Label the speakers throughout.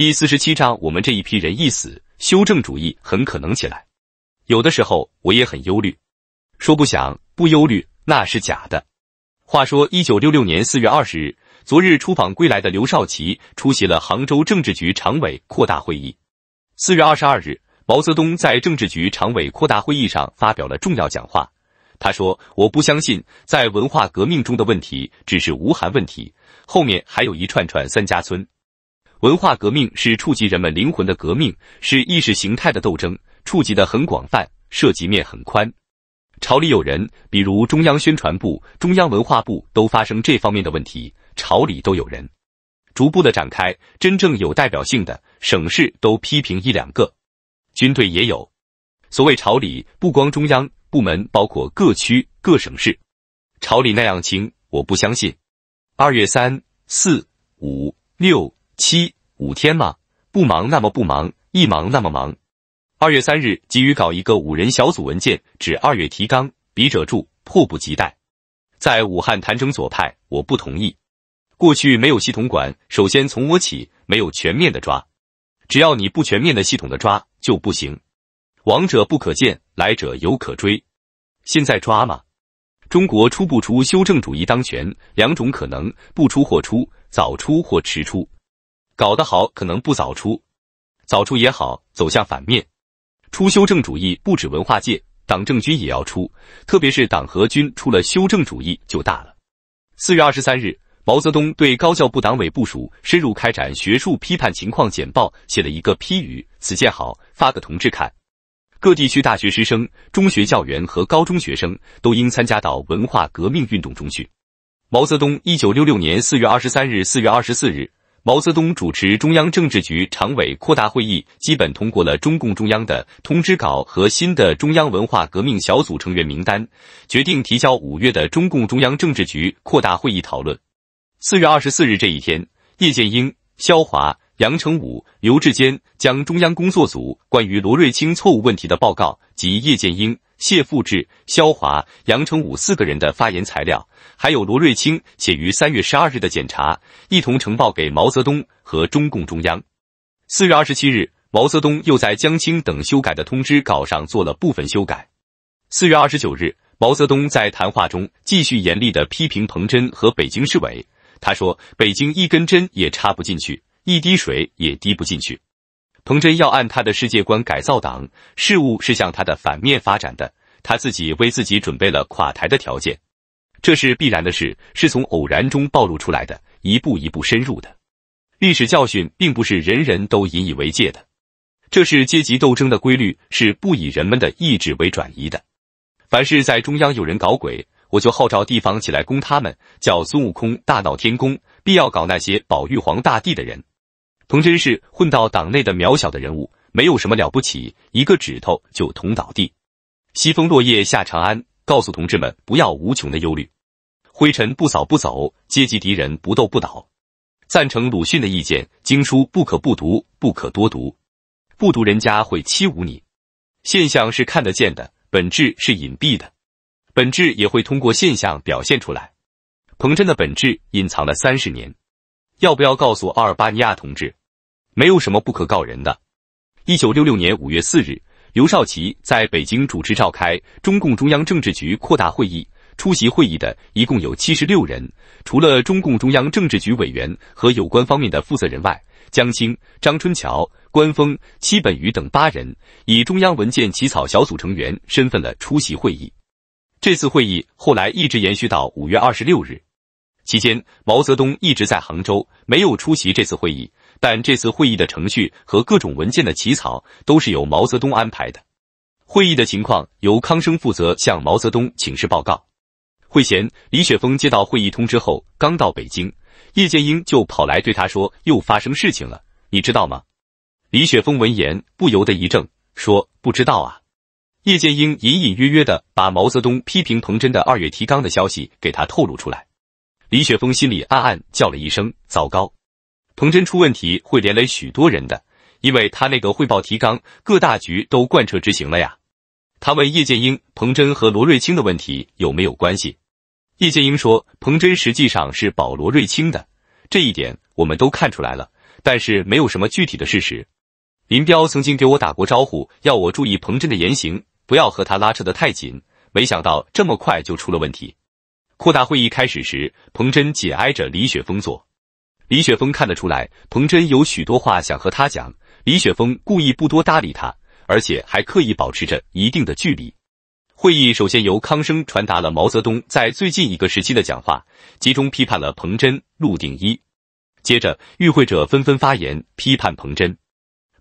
Speaker 1: 第四十七章，我们这一批人一死，修正主义很可能起来。有的时候我也很忧虑，说不想不忧虑那是假的。话说，一九六六年四月二十日，昨日出访归来的刘少奇出席了杭州政治局常委扩大会议。四月二十二日，毛泽东在政治局常委扩大会议上发表了重要讲话。他说：“我不相信，在文化革命中的问题只是吴晗问题，后面还有一串串三家村。”文化革命是触及人们灵魂的革命，是意识形态的斗争，触及的很广泛，涉及面很宽。朝里有人，比如中央宣传部、中央文化部都发生这方面的问题，朝里都有人。逐步的展开，真正有代表性的省市都批评一两个，军队也有。所谓朝里不光中央部门，包括各区、各省市。朝里那样轻，我不相信。二月三四五六。七五天吗？不忙那么不忙，一忙那么忙。二月三日急于搞一个五人小组文件，指二月提纲。笔者注：迫不及待。在武汉谈成左派，我不同意。过去没有系统管，首先从我起，没有全面的抓。只要你不全面的系统的抓就不行。亡者不可见，来者犹可追。现在抓吗？中国出不出修正主义当权？两种可能：不出或出，早出或迟出。搞得好，可能不早出；早出也好，走向反面。出修正主义不止文化界，党政军也要出，特别是党和军出了修正主义就大了。四月二十三日，毛泽东对高教部党委部署深入开展学术批判情况简报写了一个批语：“此件好，发个同志看。各地区大学师生、中学教员和高中学生都应参加到文化革命运动中去。”毛泽东，一九六六年四月二十三日、四月二十四日。毛泽东主持中央政治局常委扩大会议，基本通过了中共中央的通知稿和新的中央文化革命小组成员名单，决定提交五月的中共中央政治局扩大会议讨论。四月二十四日这一天，叶剑英、肖华、杨成武、刘志坚将中央工作组关于罗瑞卿错误问题的报告及叶剑英、谢富治、肖华、杨成武四个人的发言材料。还有罗瑞卿写于三月十二日的检查，一同呈报给毛泽东和中共中央。四月二十七日，毛泽东又在江青等修改的通知稿上做了部分修改。四月二十九日，毛泽东在谈话中继续严厉地批评彭真和北京市委。他说：“北京一根针也插不进去，一滴水也滴不进去。彭真要按他的世界观改造党，事物是向他的反面发展的，他自己为自己准备了垮台的条件。”这是必然的事，是从偶然中暴露出来的，一步一步深入的。历史教训并不是人人都引以为戒的。这是阶级斗争的规律，是不以人们的意志为转移的。凡是在中央有人搞鬼，我就号召地方起来攻他们，叫孙悟空大闹天宫，必要搞那些保玉皇大帝的人。彭真是混到党内的渺小的人物，没有什么了不起，一个指头就捅倒地。西风落叶下长安。告诉同志们，不要无穷的忧虑。灰尘不扫不走，阶级敌人不斗不倒。赞成鲁迅的意见，经书不可不读，不可多读。不读人家会欺侮你。现象是看得见的，本质是隐蔽的，本质也会通过现象表现出来。彭真的本质隐藏了三十年，要不要告诉阿尔巴尼亚同志？没有什么不可告人的。一九六六年五月四日。刘少奇在北京主持召开中共中央政治局扩大会议，出席会议的一共有七十六人，除了中共中央政治局委员和有关方面的负责人外，江青、张春桥、关峰、戚本禹等八人以中央文件起草小组成员身份了出席会议。这次会议后来一直延续到五月二十六日，期间毛泽东一直在杭州，没有出席这次会议。但这次会议的程序和各种文件的起草都是由毛泽东安排的。会议的情况由康生负责向毛泽东请示报告。会前，李雪峰接到会议通知后刚到北京，叶剑英就跑来对他说：“又发生事情了，你知道吗？”李雪峰闻言不由得一怔，说：“不知道啊。”叶剑英隐隐约约的把毛泽东批评彭真的二月提纲的消息给他透露出来，李雪峰心里暗暗叫了一声：“糟糕。”彭真出问题会连累许多人的，因为他那个汇报提纲，各大局都贯彻执行了呀。他问叶剑英，彭真和罗瑞卿的问题有没有关系？叶剑英说，彭真实际上是保罗瑞卿的，这一点我们都看出来了，但是没有什么具体的事实。林彪曾经给我打过招呼，要我注意彭真的言行，不要和他拉扯的太紧。没想到这么快就出了问题。扩大会议开始时，彭真紧挨着李雪峰坐。李雪峰看得出来，彭真有许多话想和他讲。李雪峰故意不多搭理他，而且还刻意保持着一定的距离。会议首先由康生传达了毛泽东在最近一个时期的讲话，集中批判了彭真、陆定一。接着，与会者纷纷发言批判彭真。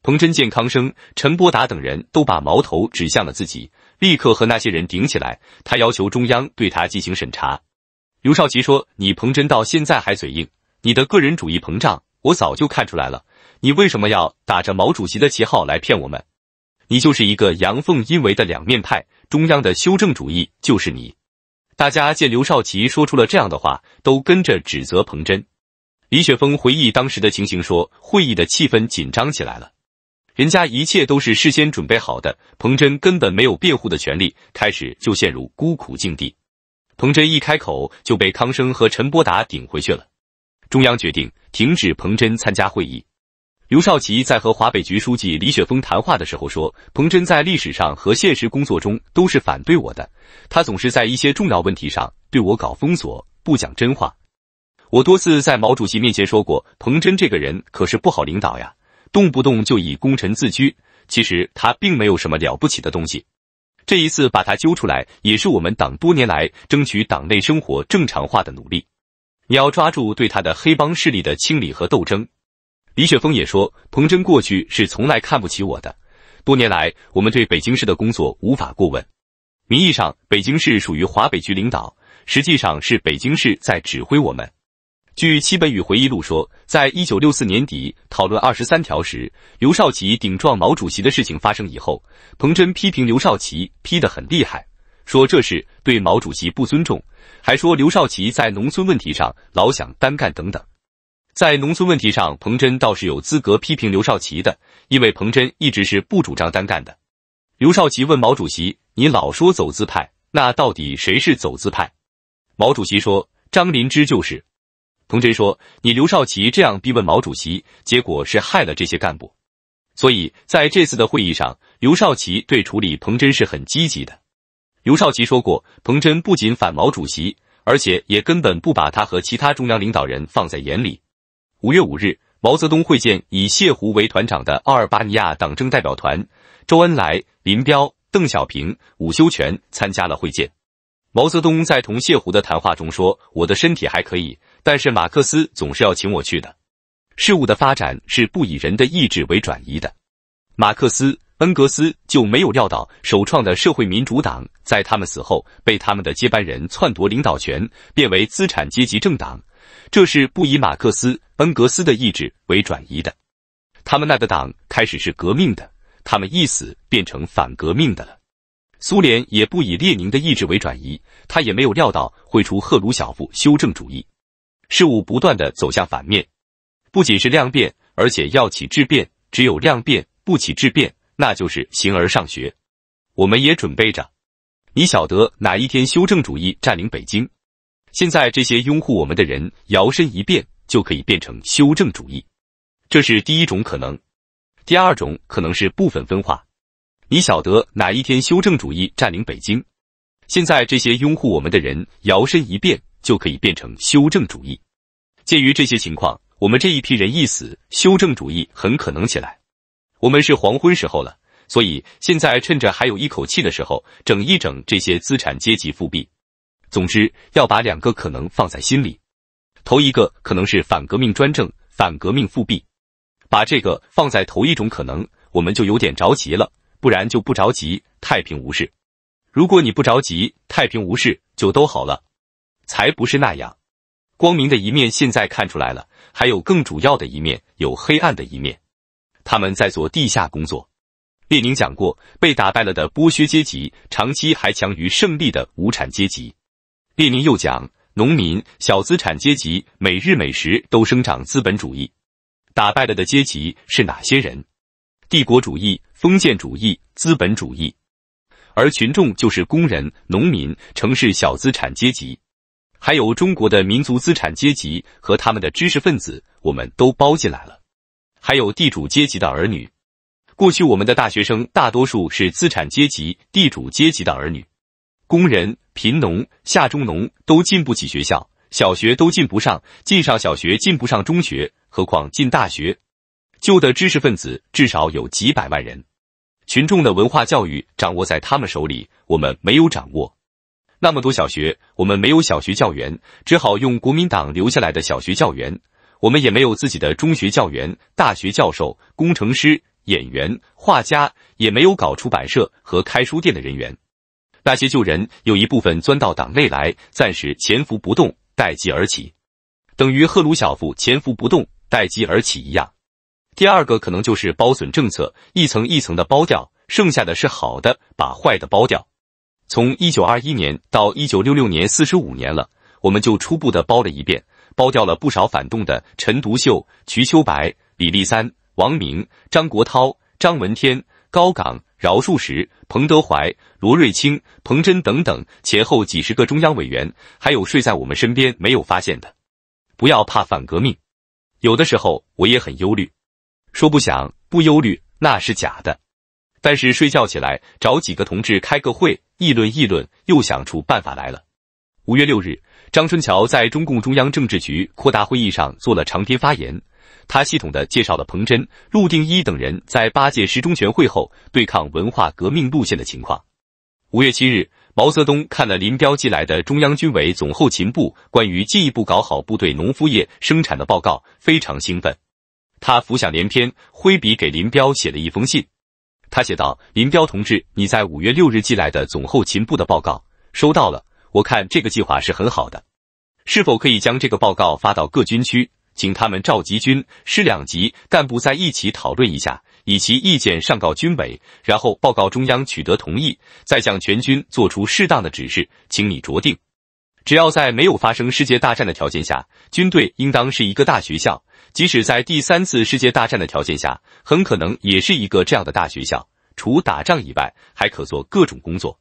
Speaker 1: 彭真见康生、陈伯达等人都把矛头指向了自己，立刻和那些人顶起来。他要求中央对他进行审查。刘少奇说：“你彭真到现在还嘴硬。”你的个人主义膨胀，我早就看出来了。你为什么要打着毛主席的旗号来骗我们？你就是一个阳奉阴违的两面派。中央的修正主义就是你。大家见刘少奇说出了这样的话，都跟着指责彭真。李雪峰回忆当时的情形说，会议的气氛紧张起来了。人家一切都是事先准备好的，彭真根本没有辩护的权利，开始就陷入孤苦境地。彭真一开口就被康生和陈伯达顶回去了。中央决定停止彭真参加会议。刘少奇在和华北局书记李雪峰谈话的时候说：“彭真在历史上和现实工作中都是反对我的，他总是在一些重要问题上对我搞封锁，不讲真话。我多次在毛主席面前说过，彭真这个人可是不好领导呀，动不动就以功臣自居，其实他并没有什么了不起的东西。这一次把他揪出来，也是我们党多年来争取党内生活正常化的努力。”你要抓住对他的黑帮势力的清理和斗争。李雪峰也说，彭真过去是从来看不起我的。多年来，我们对北京市的工作无法过问。名义上，北京市属于华北局领导，实际上是北京市在指挥我们。据戚本禹回忆录说，在一九六四年底讨论二十三条时，刘少奇顶撞毛主席的事情发生以后，彭真批评刘少奇批得很厉害。说这事对毛主席不尊重，还说刘少奇在农村问题上老想单干等等。在农村问题上，彭真倒是有资格批评刘少奇的，因为彭真一直是不主张单干的。刘少奇问毛主席：“你老说走资派，那到底谁是走资派？”毛主席说：“张林芝就是。”彭真说：“你刘少奇这样逼问毛主席，结果是害了这些干部。”所以在这次的会议上，刘少奇对处理彭真是很积极的。刘少奇说过，彭真不仅反毛主席，而且也根本不把他和其他中央领导人放在眼里。五月五日，毛泽东会见以谢胡为团长的阿尔巴尼亚党政代表团，周恩来、林彪、邓小平、伍修权参加了会见。毛泽东在同谢胡的谈话中说：“我的身体还可以，但是马克思总是要请我去的。事物的发展是不以人的意志为转移的，马克思。”恩格斯就没有料到，首创的社会民主党在他们死后被他们的接班人篡夺领导权，变为资产阶级政党，这是不以马克思、恩格斯的意志为转移的。他们那个党开始是革命的，他们一死变成反革命的了。苏联也不以列宁的意志为转移，他也没有料到会出赫鲁晓夫修正主义。事物不断的走向反面，不仅是量变，而且要起质变。只有量变不起质变。那就是形而上学，我们也准备着。你晓得哪一天修正主义占领北京？现在这些拥护我们的人摇身一变就可以变成修正主义，这是第一种可能。第二种可能是部分分化。你晓得哪一天修正主义占领北京？现在这些拥护我们的人摇身一变就可以变成修正主义。鉴于这些情况，我们这一批人一死，修正主义很可能起来。我们是黄昏时候了，所以现在趁着还有一口气的时候，整一整这些资产阶级复辟。总之要把两个可能放在心里，头一个可能是反革命专政、反革命复辟，把这个放在头一种可能，我们就有点着急了，不然就不着急，太平无事。如果你不着急，太平无事就都好了，才不是那样。光明的一面现在看出来了，还有更主要的一面，有黑暗的一面。他们在做地下工作。列宁讲过，被打败了的剥削阶级长期还强于胜利的无产阶级。列宁又讲，农民、小资产阶级每日每时都生长资本主义。打败了的阶级是哪些人？帝国主义、封建主义、资本主义，而群众就是工人、农民、城市小资产阶级，还有中国的民族资产阶级和他们的知识分子，我们都包进来了。还有地主阶级的儿女，过去我们的大学生大多数是资产阶级、地主阶级的儿女，工人、贫农、下中农都进不起学校，小学都进不上，进上小学进不上中学，何况进大学？旧的知识分子至少有几百万人，群众的文化教育掌握在他们手里，我们没有掌握。那么多小学，我们没有小学教员，只好用国民党留下来的小学教员。我们也没有自己的中学教员、大学教授、工程师、演员、画家，也没有搞出版社和开书店的人员。那些旧人有一部分钻到党内来，暂时潜伏不动，待机而起，等于赫鲁晓夫潜伏不动，待机而起一样。第二个可能就是包损政策，一层一层的包掉，剩下的是好的，把坏的包掉。从一九二一年到一九六六年，四十五年了，我们就初步的包了一遍。包掉了不少反动的陈独秀、瞿秋白、李立三、王明、张国焘、张闻天、高岗、饶漱石、彭德怀、罗瑞卿、彭真等等，前后几十个中央委员，还有睡在我们身边没有发现的。不要怕反革命，有的时候我也很忧虑，说不想不忧虑那是假的，但是睡觉起来找几个同志开个会议论议论，又想出办法来了。五月六日。张春桥在中共中央政治局扩大会议上做了长篇发言，他系统的介绍了彭真、陆定一等人在八届十中全会后对抗文化革命路线的情况。五月七日，毛泽东看了林彪寄来的中央军委总后勤部关于进一步搞好部队农副业生产的报告，非常兴奋，他浮想联翩，挥笔给林彪写了一封信。他写道：“林彪同志，你在五月六日寄来的总后勤部的报告收到了。”我看这个计划是很好的，是否可以将这个报告发到各军区，请他们召集军师两级干部在一起讨论一下，以其意见上告军委，然后报告中央取得同意，再向全军做出适当的指示，请你酌定。只要在没有发生世界大战的条件下，军队应当是一个大学校；即使在第三次世界大战的条件下，很可能也是一个这样的大学校。除打仗以外，还可做各种工作。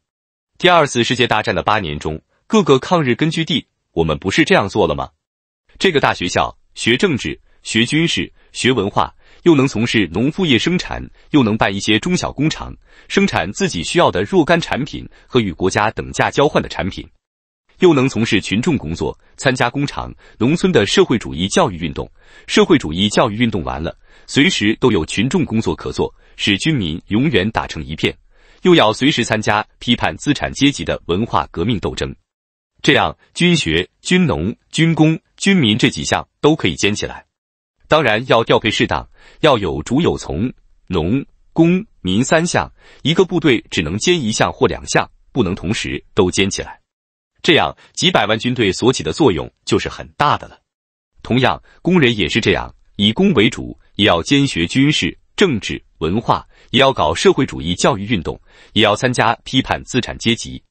Speaker 1: 第二次世界大战的八年中，各个抗日根据地，我们不是这样做了吗？这个大学校学政治、学军事、学文化，又能从事农副业生产，又能办一些中小工厂，生产自己需要的若干产品和与国家等价交换的产品，又能从事群众工作，参加工厂、农村的社会主义教育运动。社会主义教育运动完了，随时都有群众工作可做，使军民永远打成一片。又要随时参加批判资产阶级的文化革命斗争，这样军学、军农、军工、军民这几项都可以兼起来。当然要调配适当，要有主有从，农、工、民三项，一个部队只能兼一项或两项，不能同时都兼起来。这样几百万军队所起的作用就是很大的了。同样，工人也是这样，以工为主，也要兼学军事、政治、文化。也要搞社会主义教育运动，也要参加批判资产阶级，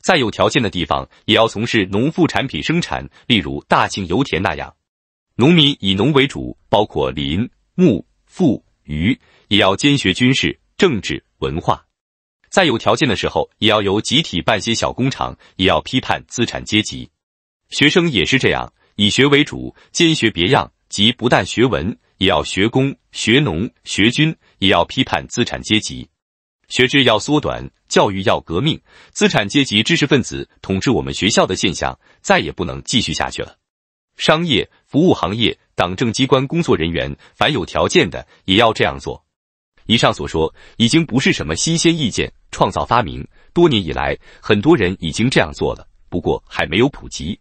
Speaker 1: 在有条件的地方也要从事农副产品生产，例如大庆油田那样，农民以农为主，包括林、牧、副、渔，也要兼学军事、政治、文化。在有条件的时候，也要由集体办些小工厂，也要批判资产阶级。学生也是这样，以学为主，兼学别样，即不但学文，也要学工、学农、学军。也要批判资产阶级，学制要缩短，教育要革命，资产阶级知识分子统治我们学校的现象再也不能继续下去了。商业、服务行业、党政机关工作人员，凡有条件的也要这样做。以上所说已经不是什么新鲜意见，创造发明多年以来，很多人已经这样做了，不过还没有普及。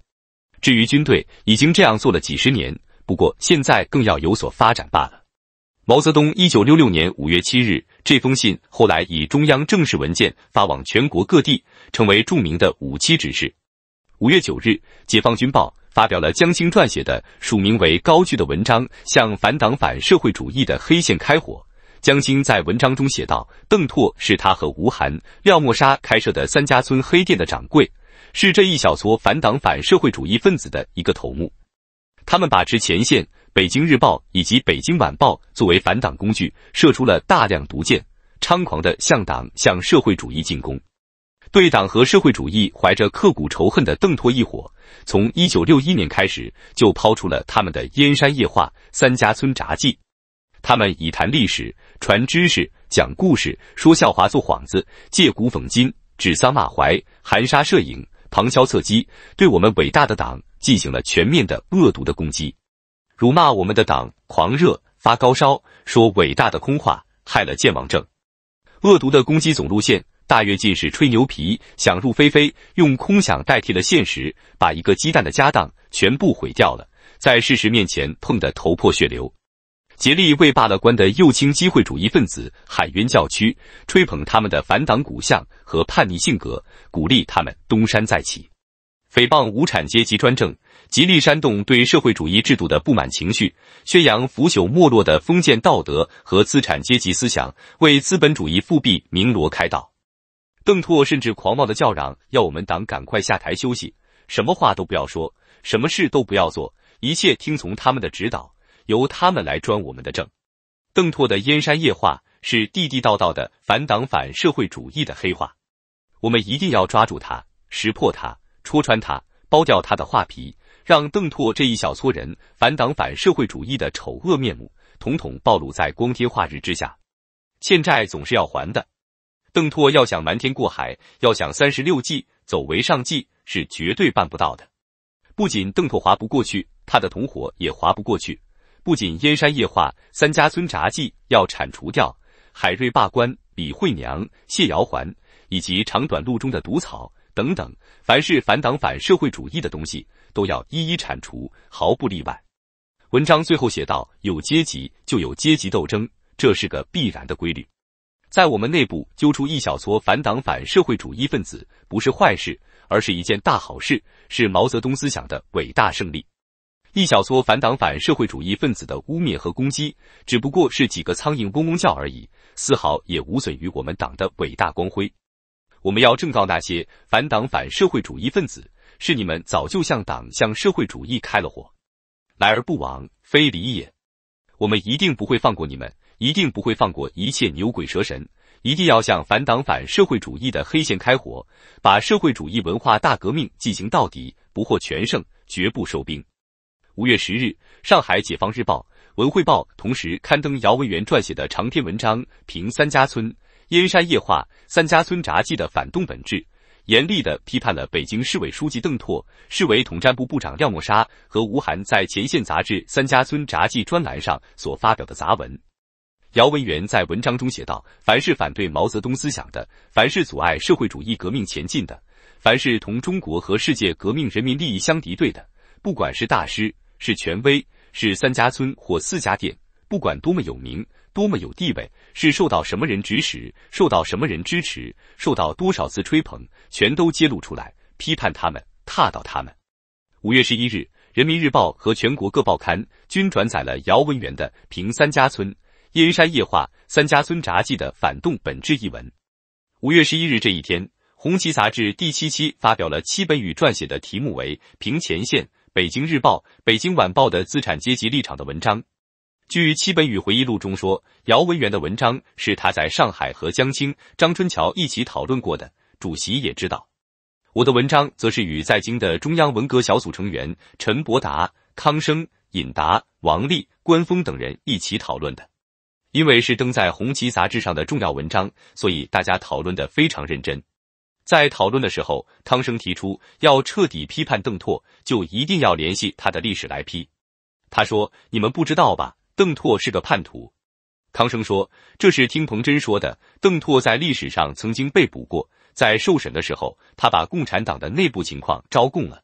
Speaker 1: 至于军队，已经这样做了几十年，不过现在更要有所发展罢了。毛泽东一九六六年五月七日这封信后来以中央正式文件发往全国各地，成为著名的五七指示。五月九日，《解放军报》发表了江青撰写的署名为高句的文章，向反党反社会主义的黑线开火。江青在文章中写道：“邓拓是他和吴晗、廖沫沙开设的三家村黑店的掌柜，是这一小撮反党反社会主义分子的一个头目。他们把持前线。”《北京日报》以及《北京晚报》作为反党工具，射出了大量毒箭，猖狂地向党、向社会主义进攻。对党和社会主义怀着刻骨仇恨的邓拓一伙，从一九六一年开始就抛出了他们的《燕山夜话》《三家村札记》。他们以谈历史、传知识、讲故事、说笑话做幌子，借古讽今，指桑骂槐，含沙射影，旁敲侧击，对我们伟大的党进行了全面的、恶毒的攻击。辱骂我们的党狂热发高烧，说伟大的空话，害了健忘症；恶毒的攻击总路线，大跃进是吹牛皮，想入非非，用空想代替了现实，把一个鸡蛋的家当全部毁掉了，在事实面前碰得头破血流；竭力为罢了官的右倾机会主义分子喊冤叫屈，吹捧他们的反党骨相和叛逆性格，鼓励他们东山再起；诽谤无产阶级专政。极力煽动对社会主义制度的不满情绪，宣扬腐朽没落的封建道德和资产阶级思想，为资本主义复辟鸣锣开道。邓拓甚至狂妄的叫嚷：“要我们党赶快下台休息，什么话都不要说，什么事都不要做，一切听从他们的指导，由他们来专我们的政。”邓拓的《燕山夜话》是地地道道的反党反社会主义的黑话，我们一定要抓住他，识破他，戳穿他，剥掉他的画皮。让邓拓这一小撮人反党反社会主义的丑恶面目，统统暴露在光天化日之下。欠债总是要还的，邓拓要想瞒天过海，要想三十六计走为上计，是绝对办不到的。不仅邓拓划不过去，他的同伙也划不过去。不仅《燕山夜话》《三家村杂技要铲除掉，海瑞罢官、李惠娘、谢瑶环以及《长短路中的毒草。等等，凡是反党反社会主义的东西，都要一一铲除，毫不例外。文章最后写到：“有阶级就有阶级斗争，这是个必然的规律。在我们内部揪出一小撮反党反社会主义分子，不是坏事，而是一件大好事，是毛泽东思想的伟大胜利。一小撮反党反社会主义分子的污蔑和攻击，只不过是几个苍蝇嗡嗡叫而已，丝毫也无损于我们党的伟大光辉。”我们要正告那些反党反社会主义分子，是你们早就向党向社会主义开了火，来而不往非礼也。我们一定不会放过你们，一定不会放过一切牛鬼蛇神，一定要向反党反社会主义的黑线开火，把社会主义文化大革命进行到底，不获全胜绝不收兵。五月十日，上海解放日报、文汇报同时刊登姚文元撰写的长篇文章《评三家村》。《燕山夜话》《三家村札记》的反动本质，严厉的批判了北京市委书记邓拓、市委统战部部长廖沫沙和吴晗在《前线》杂志《三家村札记》专栏上所发表的杂文。姚文元在文章中写道：“凡是反对毛泽东思想的，凡是阻碍社会主义革命前进的，凡是同中国和世界革命人民利益相敌对的，不管是大师，是权威，是三家村或四家店，不管多么有名。”多么有地位，是受到什么人指使，受到什么人支持，受到多少次吹捧，全都揭露出来，批判他们，踏倒他们。五月十一日，《人民日报》和全国各报刊均转载了姚文元的《评三家村》《燕山夜话》《三家村札记》的反动本质一文。五月十一日这一天，《红旗》杂志第七期发表了七本与撰写的题目为《评前线》《北京日报》《北京晚报》的资产阶级立场的文章。据戚本禹回忆录中说，姚文元的文章是他在上海和江青、张春桥一起讨论过的，主席也知道。我的文章则是与在京的中央文革小组成员陈伯达、康生、尹达、王力、关峰等人一起讨论的。因为是登在《红旗》杂志上的重要文章，所以大家讨论的非常认真。在讨论的时候，康生提出要彻底批判邓拓，就一定要联系他的历史来批。他说：“你们不知道吧？”邓拓是个叛徒，康生说：“这是听彭真说的。”邓拓在历史上曾经被捕过，在受审的时候，他把共产党的内部情况招供了。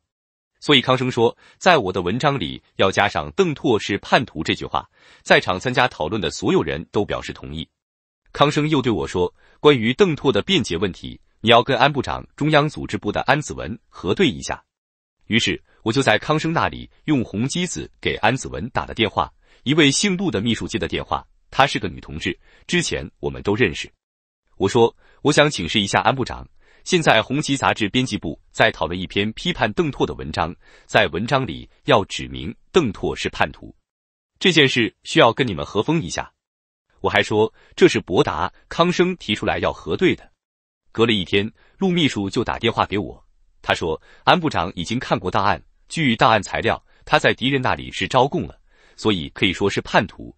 Speaker 1: 所以康生说：“在我的文章里要加上邓拓是叛徒这句话。”在场参加讨论的所有人都表示同意。康生又对我说：“关于邓拓的辩解问题，你要跟安部长、中央组织部的安子文核对一下。”于是我就在康生那里用红机子给安子文打了电话。一位姓陆的秘书接的电话，她是个女同志，之前我们都认识。我说，我想请示一下安部长，现在《红旗》杂志编辑部在讨论一篇批判邓拓的文章，在文章里要指明邓拓是叛徒，这件事需要跟你们核封一下。我还说，这是博达康生提出来要核对的。隔了一天，陆秘书就打电话给我，他说安部长已经看过档案，据档案材料，他在敌人那里是招供了。所以可以说是叛徒，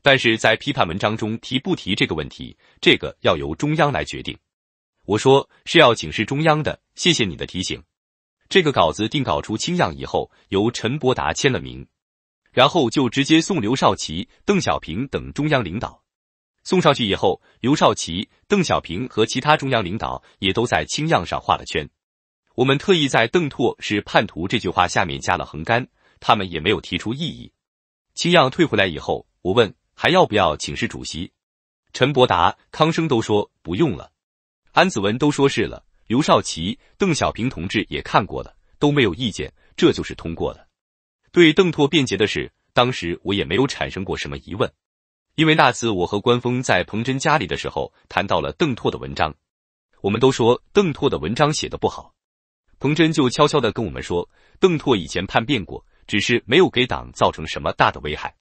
Speaker 1: 但是在批判文章中提不提这个问题，这个要由中央来决定。我说是要警示中央的，谢谢你的提醒。这个稿子定稿出清样以后，由陈伯达签了名，然后就直接送刘少奇、邓小平等中央领导。送上去以后，刘少奇、邓小平和其他中央领导也都在清样上画了圈。我们特意在“邓拓是叛徒”这句话下面加了横杆，他们也没有提出异议。清样退回来以后，我问还要不要请示主席？陈伯达、康生都说不用了，安子文都说是了。刘少奇、邓小平同志也看过了，都没有意见，这就是通过了。对邓拓辩解的事，当时我也没有产生过什么疑问，因为那次我和关峰在彭真家里的时候，谈到了邓拓的文章，我们都说邓拓的文章写的不好，彭真就悄悄的跟我们说，邓拓以前叛变过。只是没有给党造成什么大的危害。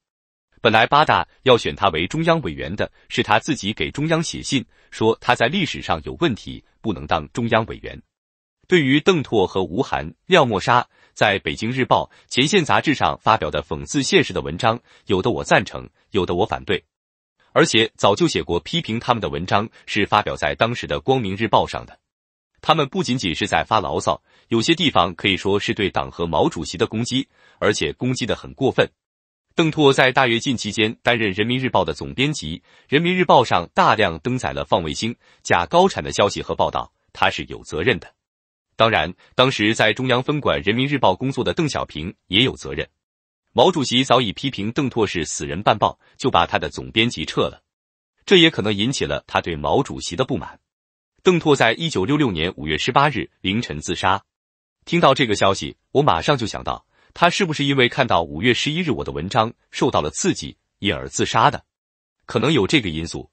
Speaker 1: 本来八大要选他为中央委员的，是他自己给中央写信说他在历史上有问题，不能当中央委员。对于邓拓和吴晗、廖沫沙在北京日报、前线杂志上发表的讽刺现实的文章，有的我赞成，有的我反对，而且早就写过批评他们的文章，是发表在当时的光明日报上的。他们不仅仅是在发牢骚，有些地方可以说是对党和毛主席的攻击，而且攻击的很过分。邓拓在大跃进期间担任人民日报的总编辑，人民日报上大量登载了放卫星、假高产的消息和报道，他是有责任的。当然，当时在中央分管人民日报工作的邓小平也有责任。毛主席早已批评邓拓是死人办报，就把他的总编辑撤了，这也可能引起了他对毛主席的不满。邓拓在一九六六年五月十八日凌晨自杀。听到这个消息，我马上就想到，他是不是因为看到五月十一日我的文章受到了刺激，因而自杀的？可能有这个因素。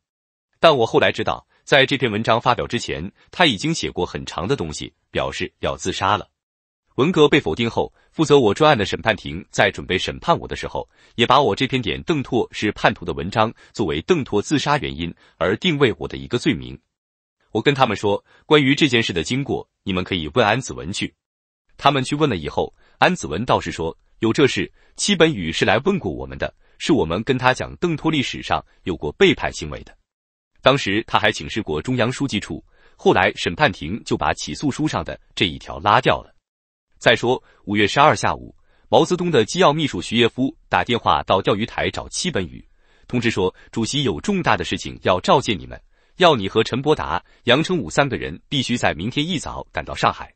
Speaker 1: 但我后来知道，在这篇文章发表之前，他已经写过很长的东西，表示要自杀了。文革被否定后，负责我专案的审判庭在准备审判我的时候，也把我这篇点邓拓是叛徒的文章作为邓拓自杀原因而定位我的一个罪名。我跟他们说，关于这件事的经过，你们可以问安子文去。他们去问了以后，安子文倒是说有这事，戚本禹是来问过我们的，是我们跟他讲邓拓历史上有过背叛行为的。当时他还请示过中央书记处，后来审判庭就把起诉书上的这一条拉掉了。再说五月十二下午，毛泽东的机要秘书徐业夫打电话到钓鱼台找戚本禹，通知说主席有重大的事情要召见你们。要你和陈伯达、杨成武三个人必须在明天一早赶到上海。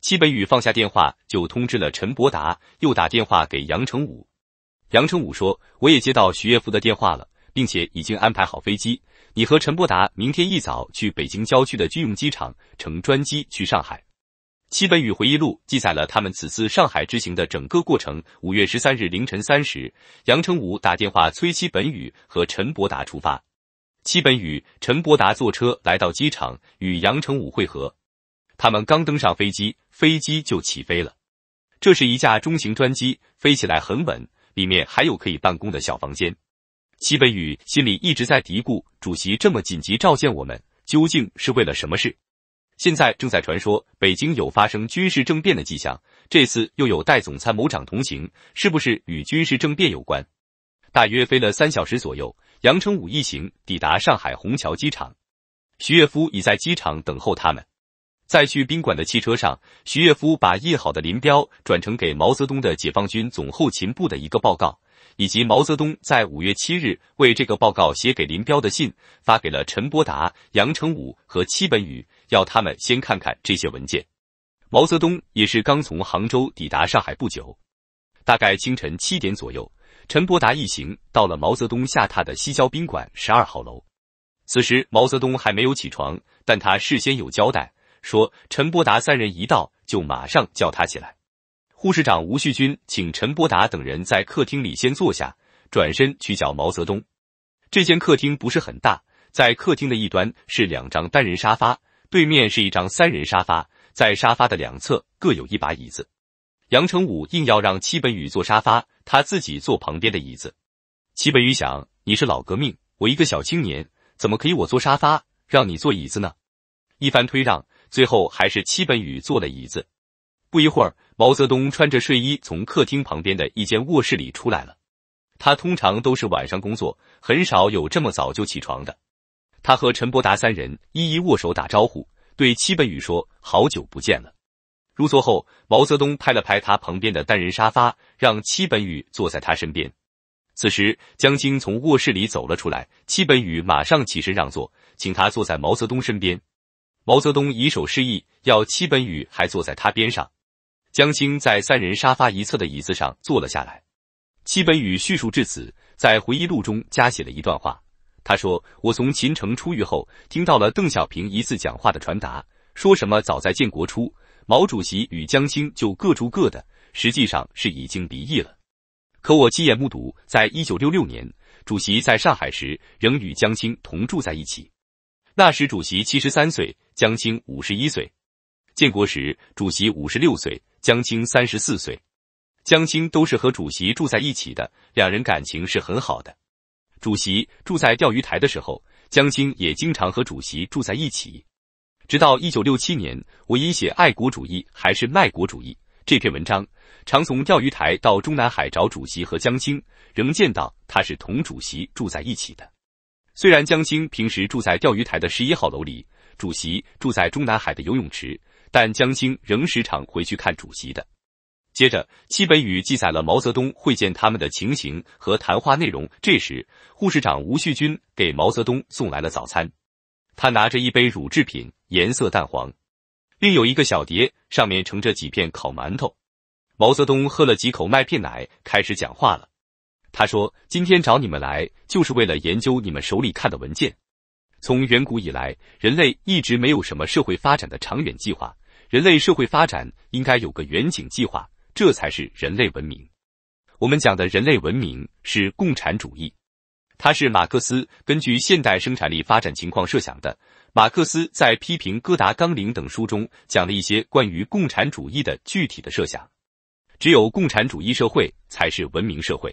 Speaker 1: 戚本禹放下电话就通知了陈伯达，又打电话给杨成武。杨成武说：“我也接到徐岳夫的电话了，并且已经安排好飞机。你和陈伯达明天一早去北京郊区的军用机场，乘专机去上海。”戚本禹回忆录记载了他们此次上海之行的整个过程。五月十三日凌晨三时，杨成武打电话催戚本禹和陈伯达出发。戚本禹、陈伯达坐车来到机场，与杨成武会合。他们刚登上飞机，飞机就起飞了。这是一架中型专机，飞起来很稳，里面还有可以办公的小房间。戚本禹心里一直在嘀咕：主席这么紧急召见我们，究竟是为了什么事？现在正在传说北京有发生军事政变的迹象，这次又有代总参谋长同行，是不是与军事政变有关？大约飞了三小时左右。杨成武一行抵达上海虹桥机场，徐岳夫已在机场等候他们。在去宾馆的汽车上，徐岳夫把印好的林彪转呈给毛泽东的解放军总后勤部的一个报告，以及毛泽东在五月七日为这个报告写给林彪的信，发给了陈伯达、杨成武和戚本禹，要他们先看看这些文件。毛泽东也是刚从杭州抵达上海不久，大概清晨七点左右。陈伯达一行到了毛泽东下榻的西郊宾馆十二号楼。此时毛泽东还没有起床，但他事先有交代，说陈伯达三人一到就马上叫他起来。护士长吴旭军请陈伯达等人在客厅里先坐下，转身去叫毛泽东。这间客厅不是很大，在客厅的一端是两张单人沙发，对面是一张三人沙发，在沙发的两侧各有一把椅子。杨成武硬要让戚本禹坐沙发。他自己坐旁边的椅子，戚本禹想，你是老革命，我一个小青年，怎么可以我坐沙发，让你坐椅子呢？一番推让，最后还是戚本禹坐了椅子。不一会儿，毛泽东穿着睡衣从客厅旁边的一间卧室里出来了。他通常都是晚上工作，很少有这么早就起床的。他和陈伯达三人一一握手打招呼，对戚本禹说：“好久不见了。”入座后，毛泽东拍了拍他旁边的单人沙发，让戚本禹坐在他身边。此时，江青从卧室里走了出来，戚本禹马上起身让座，请他坐在毛泽东身边。毛泽东以手示意，要戚本禹还坐在他边上。江青在三人沙发一侧的椅子上坐了下来。戚本禹叙述至此，在回忆录中加写了一段话。他说：“我从秦城出狱后，听到了邓小平一次讲话的传达，说什么早在建国初。”毛主席与江青就各住各的，实际上是已经离异了。可我亲眼目睹，在一九六六年，主席在上海时仍与江青同住在一起。那时，主席七十三岁，江青五十一岁；建国时，主席五十六岁，江青三十四岁。江青都是和主席住在一起的，两人感情是很好的。主席住在钓鱼台的时候，江青也经常和主席住在一起。直到一九六七年，我以写《爱国主义还是卖国主义》这篇文章，常从钓鱼台到中南海找主席和江青，仍见到他是同主席住在一起的。虽然江青平时住在钓鱼台的十一号楼里，主席住在中南海的游泳池，但江青仍时常回去看主席的。接着，戚本禹记载了毛泽东会见他们的情形和谈话内容。这时，护士长吴旭军给毛泽东送来了早餐。他拿着一杯乳制品，颜色淡黄，另有一个小碟，上面盛着几片烤馒头。毛泽东喝了几口麦片奶，开始讲话了。他说：“今天找你们来，就是为了研究你们手里看的文件。从远古以来，人类一直没有什么社会发展的长远计划。人类社会发展应该有个远景计划，这才是人类文明。我们讲的人类文明是共产主义。”他是马克思根据现代生产力发展情况设想的。马克思在批评《哥达纲领》等书中讲了一些关于共产主义的具体的设想。只有共产主义社会才是文明社会。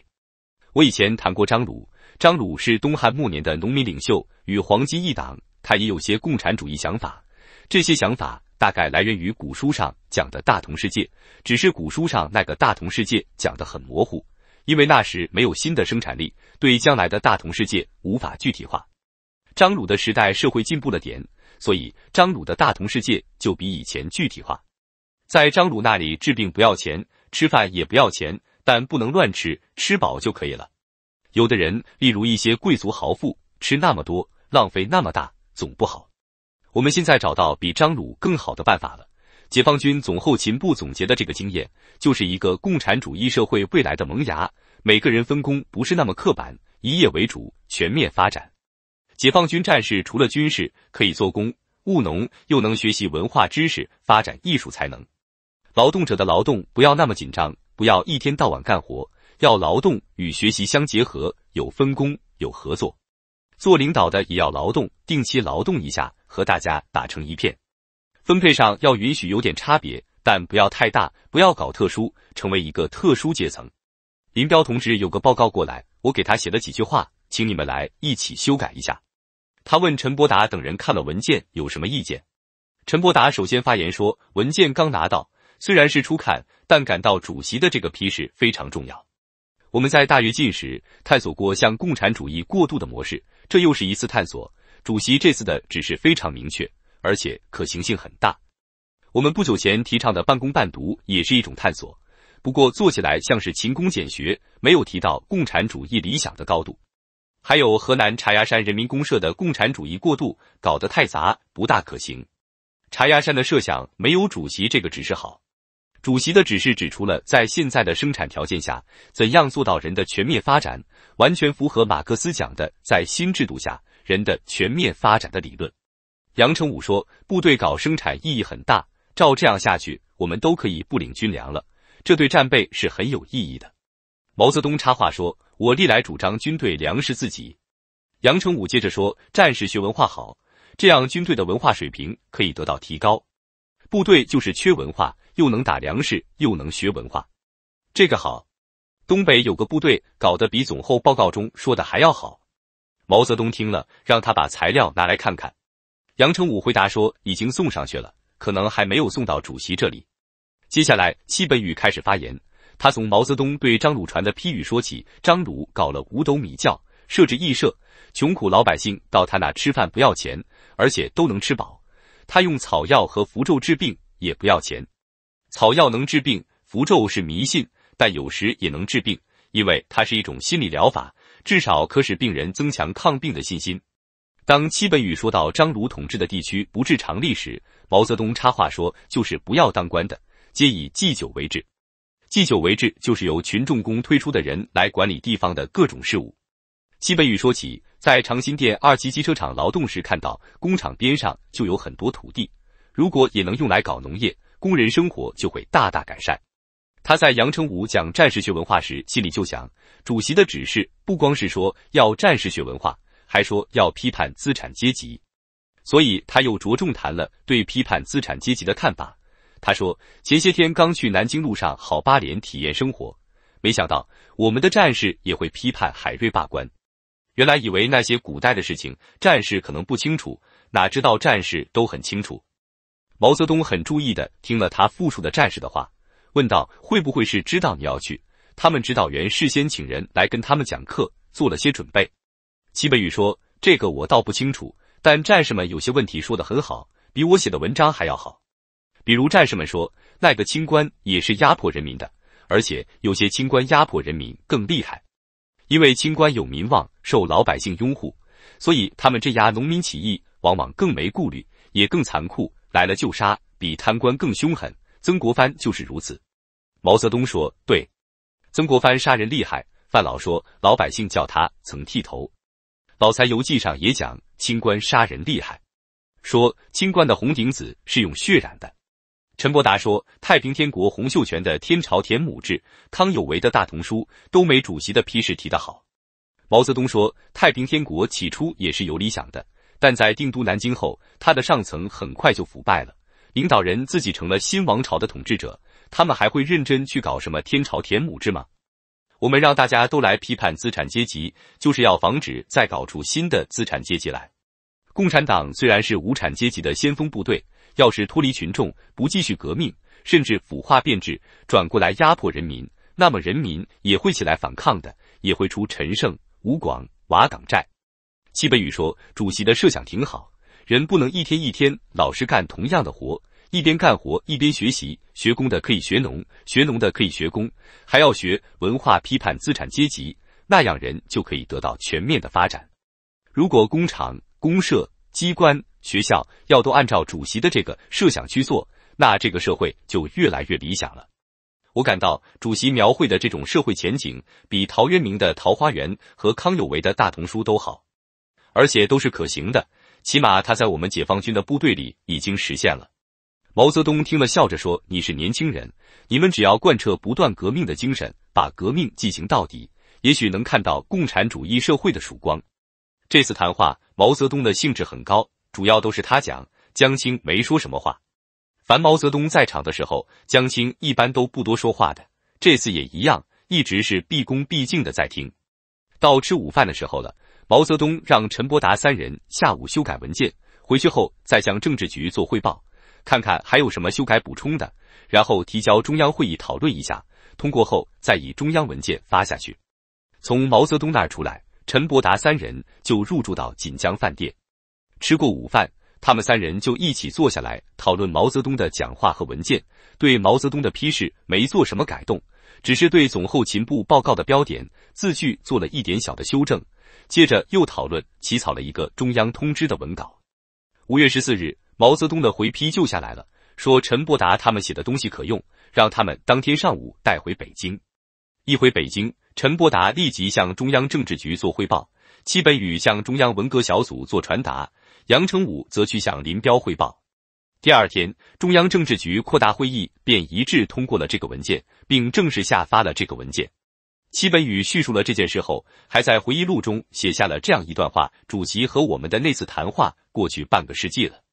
Speaker 1: 我以前谈过张鲁，张鲁是东汉末年的农民领袖，与黄巾一党，他也有些共产主义想法。这些想法大概来源于古书上讲的大同世界，只是古书上那个大同世界讲的很模糊。因为那时没有新的生产力，对将来的大同世界无法具体化。张鲁的时代社会进步了点，所以张鲁的大同世界就比以前具体化。在张鲁那里，治病不要钱，吃饭也不要钱，但不能乱吃，吃饱就可以了。有的人，例如一些贵族豪富，吃那么多，浪费那么大，总不好。我们现在找到比张鲁更好的办法了。解放军总后勤部总结的这个经验，就是一个共产主义社会未来的萌芽。每个人分工不是那么刻板，一业为主，全面发展。解放军战士除了军事，可以做工、务农，又能学习文化知识，发展艺术才能。劳动者的劳动不要那么紧张，不要一天到晚干活，要劳动与学习相结合，有分工，有合作。做领导的也要劳动，定期劳动一下，和大家打成一片。分配上要允许有点差别，但不要太大，不要搞特殊，成为一个特殊阶层。林彪同志有个报告过来，我给他写了几句话，请你们来一起修改一下。他问陈伯达等人看了文件有什么意见。陈伯达首先发言说，文件刚拿到，虽然是初看，但感到主席的这个批示非常重要。我们在大跃进时探索过向共产主义过渡的模式，这又是一次探索。主席这次的指示非常明确。而且可行性很大。我们不久前提倡的“半工半读”也是一种探索，不过做起来像是勤工俭学，没有提到共产主义理想的高度。还有河南茶岈山人民公社的共产主义过渡搞得太杂，不大可行。茶岈山的设想没有主席这个指示好。主席的指示指出了在现在的生产条件下怎样做到人的全面发展，完全符合马克思讲的在新制度下人的全面发展的理论。杨成武说：“部队搞生产意义很大，照这样下去，我们都可以不领军粮了，这对战备是很有意义的。”毛泽东插话说：“我历来主张军队粮食自己。”杨成武接着说：“战士学文化好，这样军队的文化水平可以得到提高。部队就是缺文化，又能打粮食，又能学文化，这个好。东北有个部队搞得比总后报告中说的还要好。”毛泽东听了，让他把材料拿来看看。杨成武回答说：“已经送上去了，可能还没有送到主席这里。”接下来，戚本禹开始发言。他从毛泽东对张鲁传的批语说起：“张鲁搞了五斗米教，设置义社，穷苦老百姓到他那吃饭不要钱，而且都能吃饱。他用草药和符咒治病也不要钱。草药能治病，符咒是迷信，但有时也能治病，因为它是一种心理疗法，至少可使病人增强抗病的信心。”当戚本禹说到张鲁统治的地区不治常吏时，毛泽东插话说：“就是不要当官的，皆以祭酒为治。祭酒为治，就是由群众工推出的人来管理地方的各种事务。”戚本禹说起在长辛店二期机车厂劳动时，看到工厂边上就有很多土地，如果也能用来搞农业，工人生活就会大大改善。他在杨成武讲战士学文化时，心里就想：主席的指示不光是说要战士学文化。还说要批判资产阶级，所以他又着重谈了对批判资产阶级的看法。他说：“前些天刚去南京路上好八连体验生活，没想到我们的战士也会批判海瑞罢官。原来以为那些古代的事情战士可能不清楚，哪知道战士都很清楚。”毛泽东很注意的听了他复述的战士的话，问道：“会不会是知道你要去？他们指导员事先请人来跟他们讲课，做了些准备。”戚本禹说：“这个我倒不清楚，但战士们有些问题说的很好，比我写的文章还要好。比如战士们说，那个清官也是压迫人民的，而且有些清官压迫人民更厉害。因为清官有名望，受老百姓拥护，所以他们镇压农民起义往往更没顾虑，也更残酷。来了就杀，比贪官更凶狠。曾国藩就是如此。”毛泽东说：“对，曾国藩杀人厉害。”范老说：“老百姓叫他曾剃头。”《老残游记》上也讲清官杀人厉害，说清官的红顶子是用血染的。陈伯达说，太平天国洪秀全的《天朝田亩制》，康有为的《大同书》，都没主席的批示提得好。毛泽东说，太平天国起初也是有理想的，但在定都南京后，他的上层很快就腐败了，领导人自己成了新王朝的统治者，他们还会认真去搞什么天朝田亩制吗？我们让大家都来批判资产阶级，就是要防止再搞出新的资产阶级来。共产党虽然是无产阶级的先锋部队，要是脱离群众，不继续革命，甚至腐化变质，转过来压迫人民，那么人民也会起来反抗的，也会出陈胜、吴广、瓦岗寨。戚本禹说，主席的设想挺好，人不能一天一天老是干同样的活。一边干活一边学习，学工的可以学农，学农的可以学工，还要学文化批判资产阶级，那样人就可以得到全面的发展。如果工厂、公社、机关、学校要都按照主席的这个设想去做，那这个社会就越来越理想了。我感到主席描绘的这种社会前景，比陶渊明的桃花源和康有为的大同书都好，而且都是可行的。起码他在我们解放军的部队里已经实现了。毛泽东听了，笑着说：“你是年轻人，你们只要贯彻不断革命的精神，把革命进行到底，也许能看到共产主义社会的曙光。”这次谈话，毛泽东的兴致很高，主要都是他讲，江青没说什么话。凡毛泽东在场的时候，江青一般都不多说话的，这次也一样，一直是毕恭毕敬的在听。到吃午饭的时候了，毛泽东让陈伯达三人下午修改文件，回去后再向政治局做汇报。看看还有什么修改补充的，然后提交中央会议讨论一下，通过后再以中央文件发下去。从毛泽东那儿出来，陈伯达三人就入住到锦江饭店。吃过午饭，他们三人就一起坐下来讨论毛泽东的讲话和文件。对毛泽东的批示没做什么改动，只是对总后勤部报告的标点字句做了一点小的修正。接着又讨论起草了一个中央通知的文稿。五月十四日。毛泽东的回批就下来了，说陈伯达他们写的东西可用，让他们当天上午带回北京。一回北京，陈伯达立即向中央政治局做汇报，戚本禹向中央文革小组做传达，杨成武则去向林彪汇报。第二天，中央政治局扩大会议便一致通过了这个文件，并正式下发了这个文件。戚本禹叙述了这件事后，还在回忆录中写下了这样一段话：主席和我们的那次谈话，过去半个世纪了。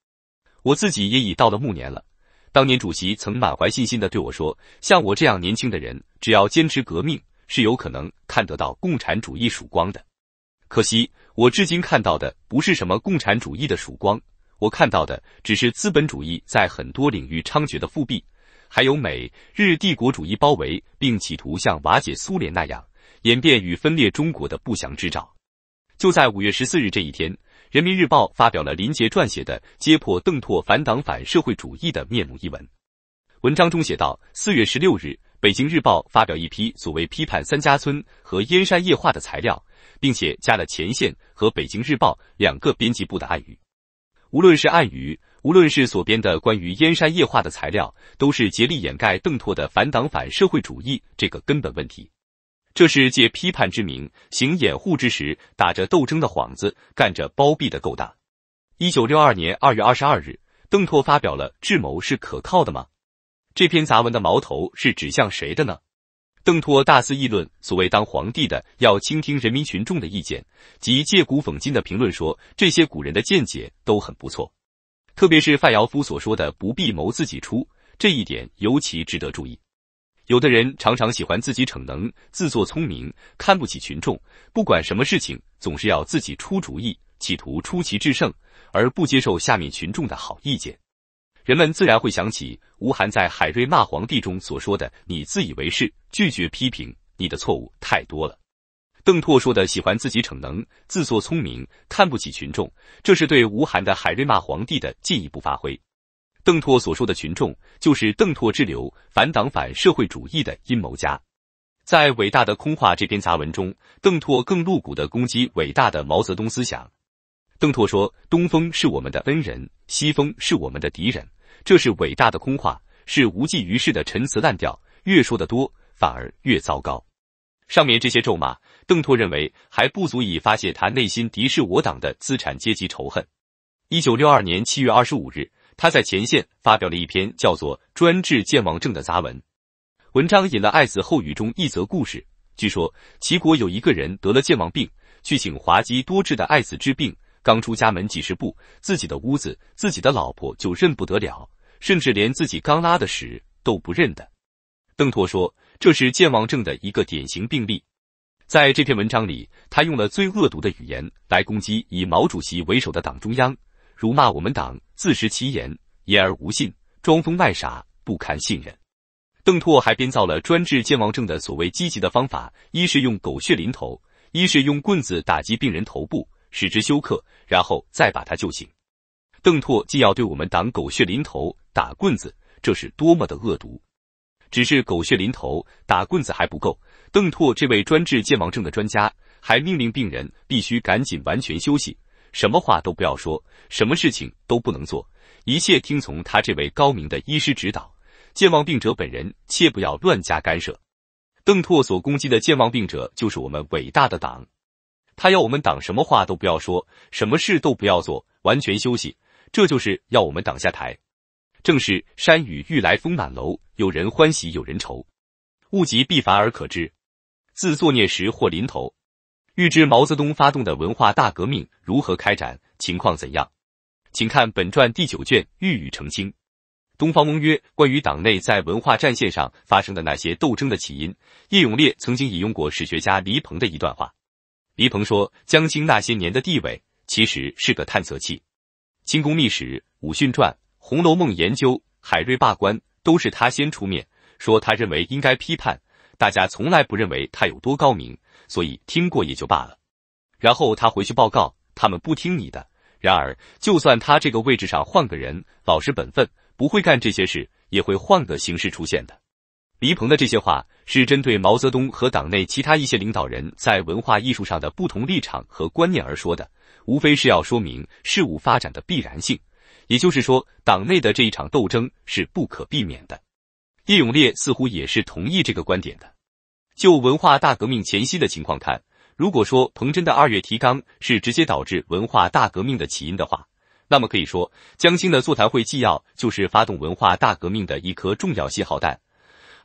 Speaker 1: 我自己也已到了暮年了。当年主席曾满怀信心的对我说：“像我这样年轻的人，只要坚持革命，是有可能看得到共产主义曙光的。”可惜，我至今看到的不是什么共产主义的曙光，我看到的只是资本主义在很多领域猖獗的复辟，还有美日帝国主义包围并企图像瓦解苏联那样演变与分裂中国的不祥之兆。就在五月十四日这一天。人民日报发表了林杰撰写的《揭破邓拓反党反社会主义的面目》一文。文章中写道：四月十六日，《北京日报》发表一批所谓批判三家村和燕山夜话的材料，并且加了前线和《北京日报》两个编辑部的暗语。无论是暗语，无论是所编的关于燕山夜话的材料，都是竭力掩盖邓拓的反党反社会主义这个根本问题。这是借批判之名，行掩护之实，打着斗争的幌子，干着包庇的勾当。一九六二年二月二十二日，邓拓发表了《智谋是可靠的吗》这篇杂文的矛头是指向谁的呢？邓拓大肆议论所谓当皇帝的要倾听人民群众的意见，及借古讽今的评论说，这些古人的见解都很不错，特别是范尧夫所说的不必谋自己出这一点尤其值得注意。有的人常常喜欢自己逞能、自作聪明，看不起群众，不管什么事情总是要自己出主意，企图出奇制胜，而不接受下面群众的好意见。人们自然会想起吴晗在《海瑞骂皇帝》中所说的：“你自以为是，拒绝批评，你的错误太多了。”邓拓说的“喜欢自己逞能、自作聪明，看不起群众”，这是对吴晗的《海瑞骂皇帝》的进一步发挥。邓拓所说的群众，就是邓拓之流反党反社会主义的阴谋家。在《伟大的空话》这篇杂文中，邓拓更露骨的攻击伟大的毛泽东思想。邓拓说：“东风是我们的恩人，西风是我们的敌人，这是伟大的空话，是无济于事的陈词滥调。越说的多，反而越糟糕。”上面这些咒骂，邓拓认为还不足以发泄他内心敌视我党的资产阶级仇恨。一九六二年七月二十五日。他在前线发表了一篇叫做《专治健忘症》的杂文，文章引了《爱子后语》中一则故事。据说齐国有一个人得了健忘病，去请滑稽多智的爱子治病。刚出家门几十步，自己的屋子、自己的老婆就认不得了，甚至连自己刚拉的屎都不认得。邓拓说这是健忘症的一个典型病例。在这篇文章里，他用了最恶毒的语言来攻击以毛主席为首的党中央，辱骂我们党。自食其言，言而无信，装疯卖傻，不堪信任。邓拓还编造了专治健忘症的所谓积极的方法，一是用狗血淋头，一是用棍子打击病人头部，使之休克，然后再把他救醒。邓拓既要对我们党狗血淋头，打棍子，这是多么的恶毒！只是狗血淋头、打棍子还不够，邓拓这位专治健忘症的专家，还命令病人必须赶紧完全休息。什么话都不要说，什么事情都不能做，一切听从他这位高明的医师指导。健忘病者本人切不要乱加干涉。邓拓所攻击的健忘病者就是我们伟大的党，他要我们党什么话都不要说，什么事都不要做，完全休息，这就是要我们党下台。正是山雨欲来风满楼，有人欢喜有人愁，物极必反而可知，自作孽时或临头。预知毛泽东发动的文化大革命如何开展，情况怎样，请看本传第九卷欲语澄清。东方翁曰：关于党内在文化战线上发生的那些斗争的起因，叶永烈曾经引用过史学家黎鹏的一段话。黎鹏说：“江青那些年的地位，其实是个探测器。清宫秘史、武训传、红楼梦研究、海瑞罢官，都是他先出面，说他认为应该批判。”大家从来不认为他有多高明，所以听过也就罢了。然后他回去报告，他们不听你的。然而，就算他这个位置上换个人，老实本分，不会干这些事，也会换个形式出现的。黎鹏的这些话是针对毛泽东和党内其他一些领导人在文化艺术上的不同立场和观念而说的，无非是要说明事物发展的必然性，也就是说，党内的这一场斗争是不可避免的。叶永烈似乎也是同意这个观点的。就文化大革命前夕的情况看，如果说彭真的二月提纲是直接导致文化大革命的起因的话，那么可以说江青的座谈会纪要就是发动文化大革命的一颗重要信号弹。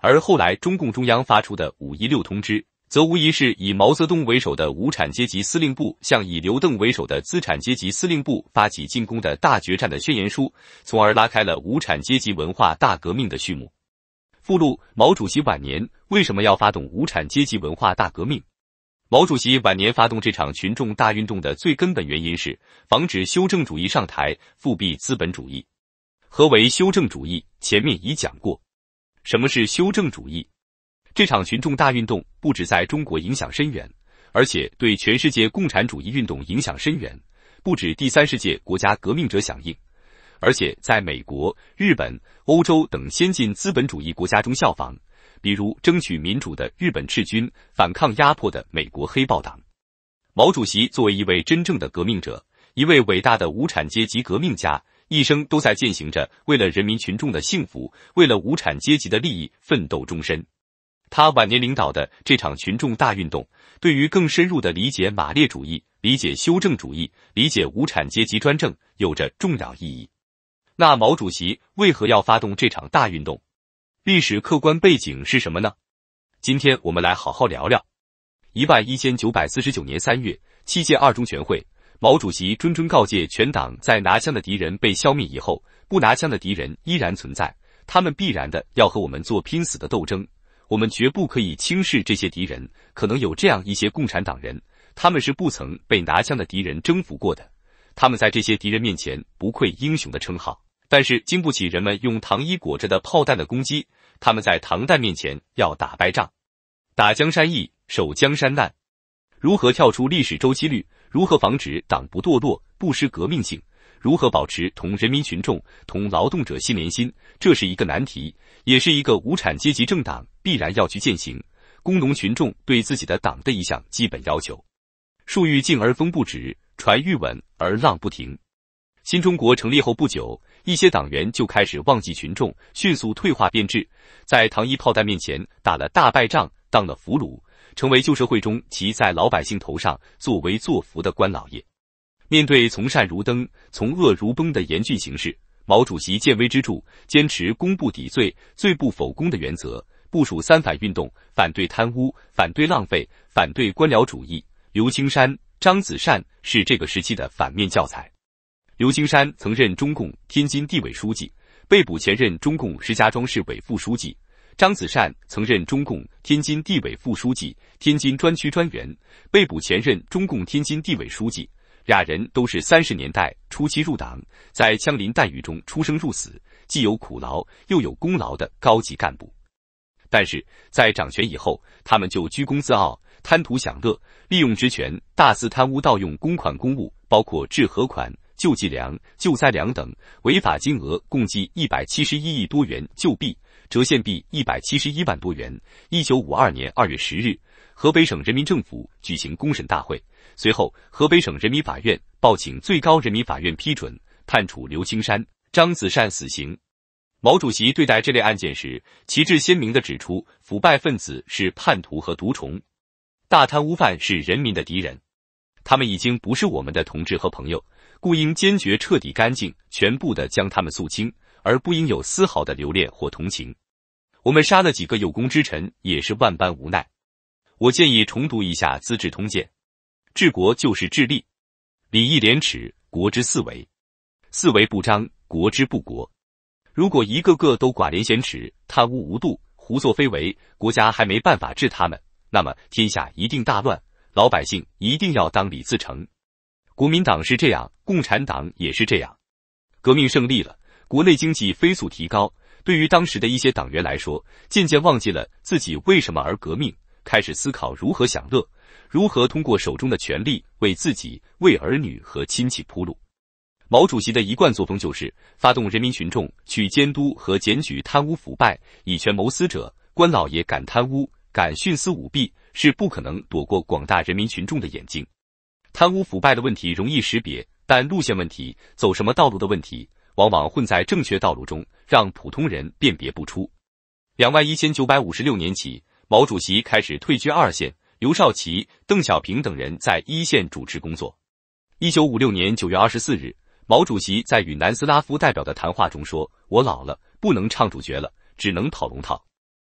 Speaker 1: 而后来中共中央发出的五一六通知，则无疑是以毛泽东为首的无产阶级司令部向以刘邓为首的资产阶级司令部发起进攻的大决战的宣言书，从而拉开了无产阶级文化大革命的序幕。附录：毛主席晚年为什么要发动无产阶级文化大革命？毛主席晚年发动这场群众大运动的最根本原因是防止修正主义上台复辟资本主义。何为修正主义？前面已讲过。什么是修正主义？这场群众大运动不止在中国影响深远，而且对全世界共产主义运动影响深远，不止第三世界国家革命者响应。而且在美国、日本、欧洲等先进资本主义国家中效仿，比如争取民主的日本赤军、反抗压迫的美国黑豹党。毛主席作为一位真正的革命者，一位伟大的无产阶级革命家，一生都在践行着为了人民群众的幸福，为了无产阶级的利益奋斗终身。他晚年领导的这场群众大运动，对于更深入的理解马列主义、理解修正主义、理解无产阶级专政有着重要意义。那毛主席为何要发动这场大运动？历史客观背景是什么呢？今天我们来好好聊聊。一万一千九百四十九年三月，七届二中全会，毛主席谆谆告诫全党：在拿枪的敌人被消灭以后，不拿枪的敌人依然存在，他们必然的要和我们做拼死的斗争。我们绝不可以轻视这些敌人。可能有这样一些共产党人，他们是不曾被拿枪的敌人征服过的，他们在这些敌人面前不愧英雄的称号。但是经不起人们用糖衣裹着的炮弹的攻击，他们在糖弹面前要打败仗。打江山易，守江山难。如何跳出历史周期率？如何防止党不堕落、不失革命性？如何保持同人民群众、同劳动者心连心？这是一个难题，也是一个无产阶级政党必然要去践行工农群众对自己的党的一项基本要求。树欲静而风不止，船欲稳而浪不停。新中国成立后不久。一些党员就开始忘记群众，迅速退化变质，在糖衣炮弹面前打了大败仗，当了俘虏，成为旧社会中骑在老百姓头上作威作福的官老爷。面对从善如登、从恶如崩的严峻形势，毛主席见微知著，坚持公不抵罪、罪不否公的原则，部署三反运动，反对贪污、反对浪费、反对官僚主义。刘青山、张子善是这个时期的反面教材。刘青山曾任中共天津地委书记，被捕；前任中共石家庄市委副书记张子善曾任中共天津地委副书记、天津专区专员，被捕；前任中共天津地委书记。俩人都是三十年代初期入党，在枪林弹雨中出生入死，既有苦劳又有功劳的高级干部。但是在掌权以后，他们就居功自傲，贪图享乐，利用职权大肆贪污盗用公款公物，包括治河款。救济粮、救灾粮等违法金额共计一百七十一亿多元旧币、折现币一百七十一万多元。一九五二年二月十日，河北省人民政府举行公审大会，随后河北省人民法院报请最高人民法院批准，判处刘青山、张子善死刑。毛主席对待这类案件时，旗帜鲜明地指出：腐败分子是叛徒和毒虫，大贪污犯是人民的敌人，他们已经不是我们的同志和朋友。故应坚决、彻底、干净、全部的将他们肃清，而不应有丝毫的留恋或同情。我们杀了几个有功之臣，也是万般无奈。我建议重读一下《资治通鉴》，治国就是治吏，礼义廉耻，国之四维。四维不张，国之不国。如果一个个都寡廉鲜耻、贪污无度、胡作非为，国家还没办法治他们，那么天下一定大乱，老百姓一定要当李自成。国民党是这样，共产党也是这样。革命胜利了，国内经济飞速提高。对于当时的一些党员来说，渐渐忘记了自己为什么而革命，开始思考如何享乐，如何通过手中的权力为自己、为儿女和亲戚铺路。毛主席的一贯作风就是发动人民群众去监督和检举贪污腐败、以权谋私者。官老爷敢贪污、敢徇私舞弊，是不可能躲过广大人民群众的眼睛。贪污腐败的问题容易识别，但路线问题、走什么道路的问题，往往混在正确道路中，让普通人辨别不出。两万一千九百五十六年起，毛主席开始退居二线，刘少奇、邓小平等人在一线主持工作。一九五六年九月二十四日，毛主席在与南斯拉夫代表的谈话中说：“我老了，不能唱主角了，只能跑龙套。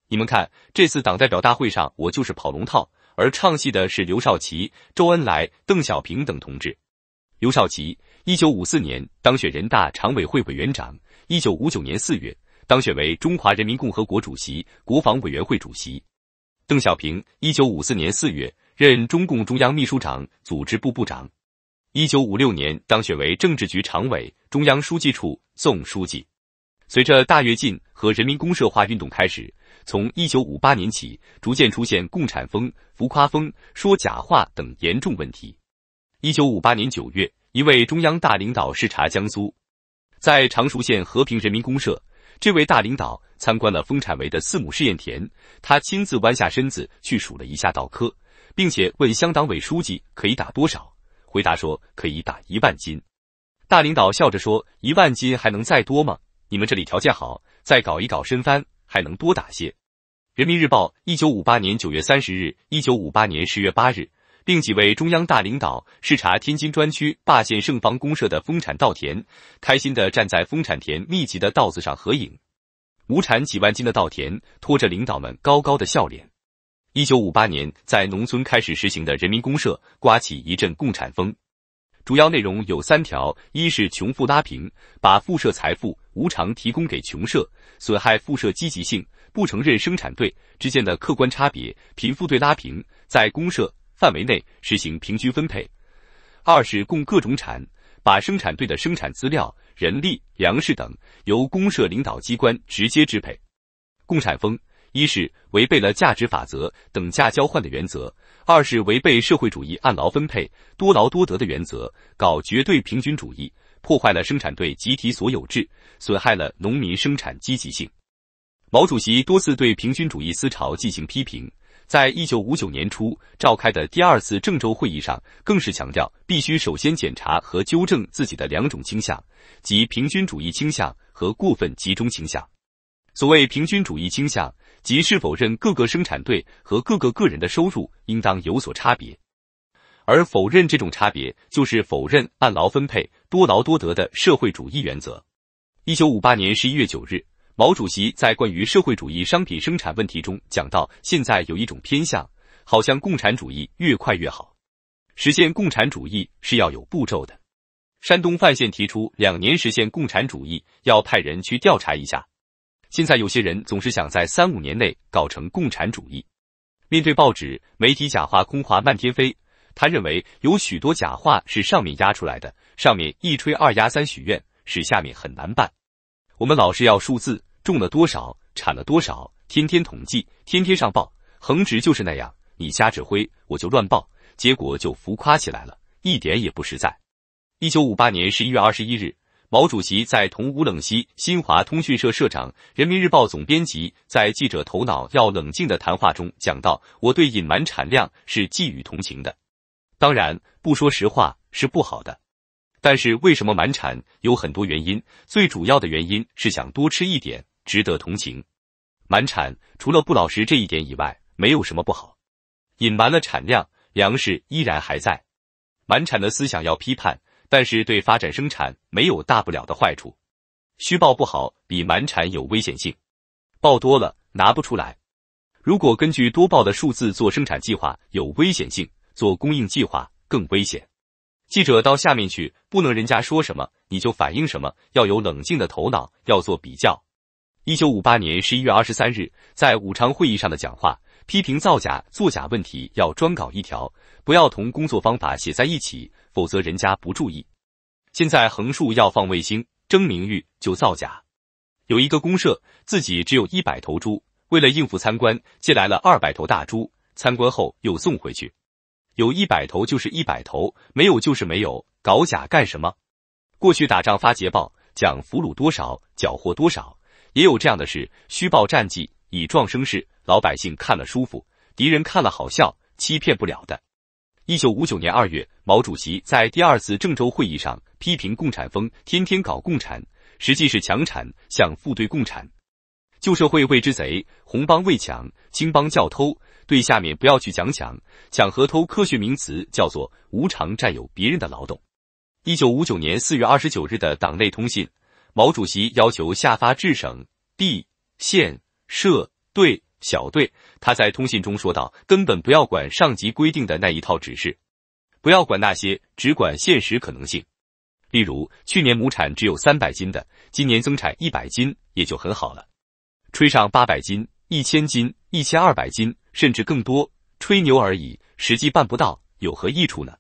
Speaker 1: 你们看，这次党代表大会上，我就是跑龙套。”而唱戏的是刘少奇、周恩来、邓小平等同志。刘少奇，一九五四年当选人大常委会委员长，一九五九年四月当选为中华人民共和国主席、国防委员会主席。邓小平，一九五四年四月任中共中央秘书长、组织部部长，一九五六年当选为政治局常委、中央书记处总书记。随着大跃进和人民公社化运动开始。从一九五八年起，逐渐出现共产风、浮夸风、说假话等严重问题。一九五八年九月，一位中央大领导视察江苏，在常熟县和平人民公社，这位大领导参观了丰产围的四亩试验田，他亲自弯下身子去数了一下稻棵，并且问乡党委书记可以打多少。回答说可以打一万斤。大领导笑着说：“一万斤还能再多吗？你们这里条件好，再搞一搞深翻。”还能多打些，《人民日报》一九五八年九月三十日、一九五八年十月八日，另几位中央大领导视察天津专区霸县盛芳公社的丰产稻田，开心地站在丰产田密集的稻子上合影。亩产几万斤的稻田，托着领导们高高的笑脸。一九五八年，在农村开始实行的人民公社，刮起一阵共产风。主要内容有三条：一是穷富拉平，把富社财富无偿提供给穷社，损害富社积极性，不承认生产队之间的客观差别，贫富队拉平，在公社范围内实行平均分配；二是供各种产，把生产队的生产资料、人力、粮食等由公社领导机关直接支配。共产风，一是违背了价值法则、等价交换的原则。二是违背社会主义按劳分配、多劳多得的原则，搞绝对平均主义，破坏了生产队集体所有制，损害了农民生产积极性。毛主席多次对平均主义思潮进行批评，在一九五九年初召开的第二次郑州会议上，更是强调必须首先检查和纠正自己的两种倾向，即平均主义倾向和过分集中倾向。所谓平均主义倾向。即是否认各个生产队和各个个人的收入应当有所差别，而否认这种差别，就是否认按劳分配、多劳多得的社会主义原则。一九五八年十一月九日，毛主席在《关于社会主义商品生产问题》中讲到：“现在有一种偏向，好像共产主义越快越好。实现共产主义是要有步骤的。山东范县提出两年实现共产主义，要派人去调查一下。”现在有些人总是想在三五年内搞成共产主义。面对报纸、媒体假话空话漫天飞，他认为有许多假话是上面压出来的。上面一吹二压三许愿，使下面很难办。我们老是要数字，种了多少，产了多少，天天统计，天天上报，横直就是那样。你瞎指挥，我就乱报，结果就浮夸起来了一点也不实在。一九五八年十一月二十一日。毛主席在同吴冷西、新华通讯社社长、人民日报总编辑在记者头脑要冷静的谈话中讲到：“我对隐瞒产量是寄予同情的，当然不说实话是不好的。但是为什么瞒产有很多原因，最主要的原因是想多吃一点，值得同情。瞒产除了不老实这一点以外，没有什么不好。隐瞒了产量，粮食依然还在。瞒产的思想要批判。”但是对发展生产没有大不了的坏处，虚报不好，比瞒产有危险性。报多了拿不出来。如果根据多报的数字做生产计划有危险性，做供应计划更危险。记者到下面去，不能人家说什么你就反映什么，要有冷静的头脑，要做比较。一九五八年十一月二十三日，在武昌会议上的讲话，批评造假作假问题要专搞一条，不要同工作方法写在一起。否则人家不注意，现在横竖要放卫星争名誉就造假。有一个公社自己只有一百头猪，为了应付参观，借来了二百头大猪，参观后又送回去。有一百头就是一百头，没有就是没有，搞假干什么？过去打仗发捷报，讲俘虏多少，缴获多少，也有这样的事，虚报战绩以壮声势。老百姓看了舒服，敌人看了好笑，欺骗不了的。一九五九年二月，毛主席在第二次郑州会议上批评共产风，天天搞共产，实际是强产，向副队共产。旧社会谓之贼，红帮为抢，青帮叫偷。对下面不要去讲抢、抢和偷，科学名词叫做无偿占有别人的劳动。一九五九年四月二十九日的党内通信，毛主席要求下发至省、地、县、社、队。小队，他在通信中说道：“根本不要管上级规定的那一套指示，不要管那些只管现实可能性。例如，去年亩产只有三百斤的，今年增产一百斤也就很好了。吹上八百斤、一千斤、一千二百斤，甚至更多，吹牛而已，实际办不到，有何益处呢？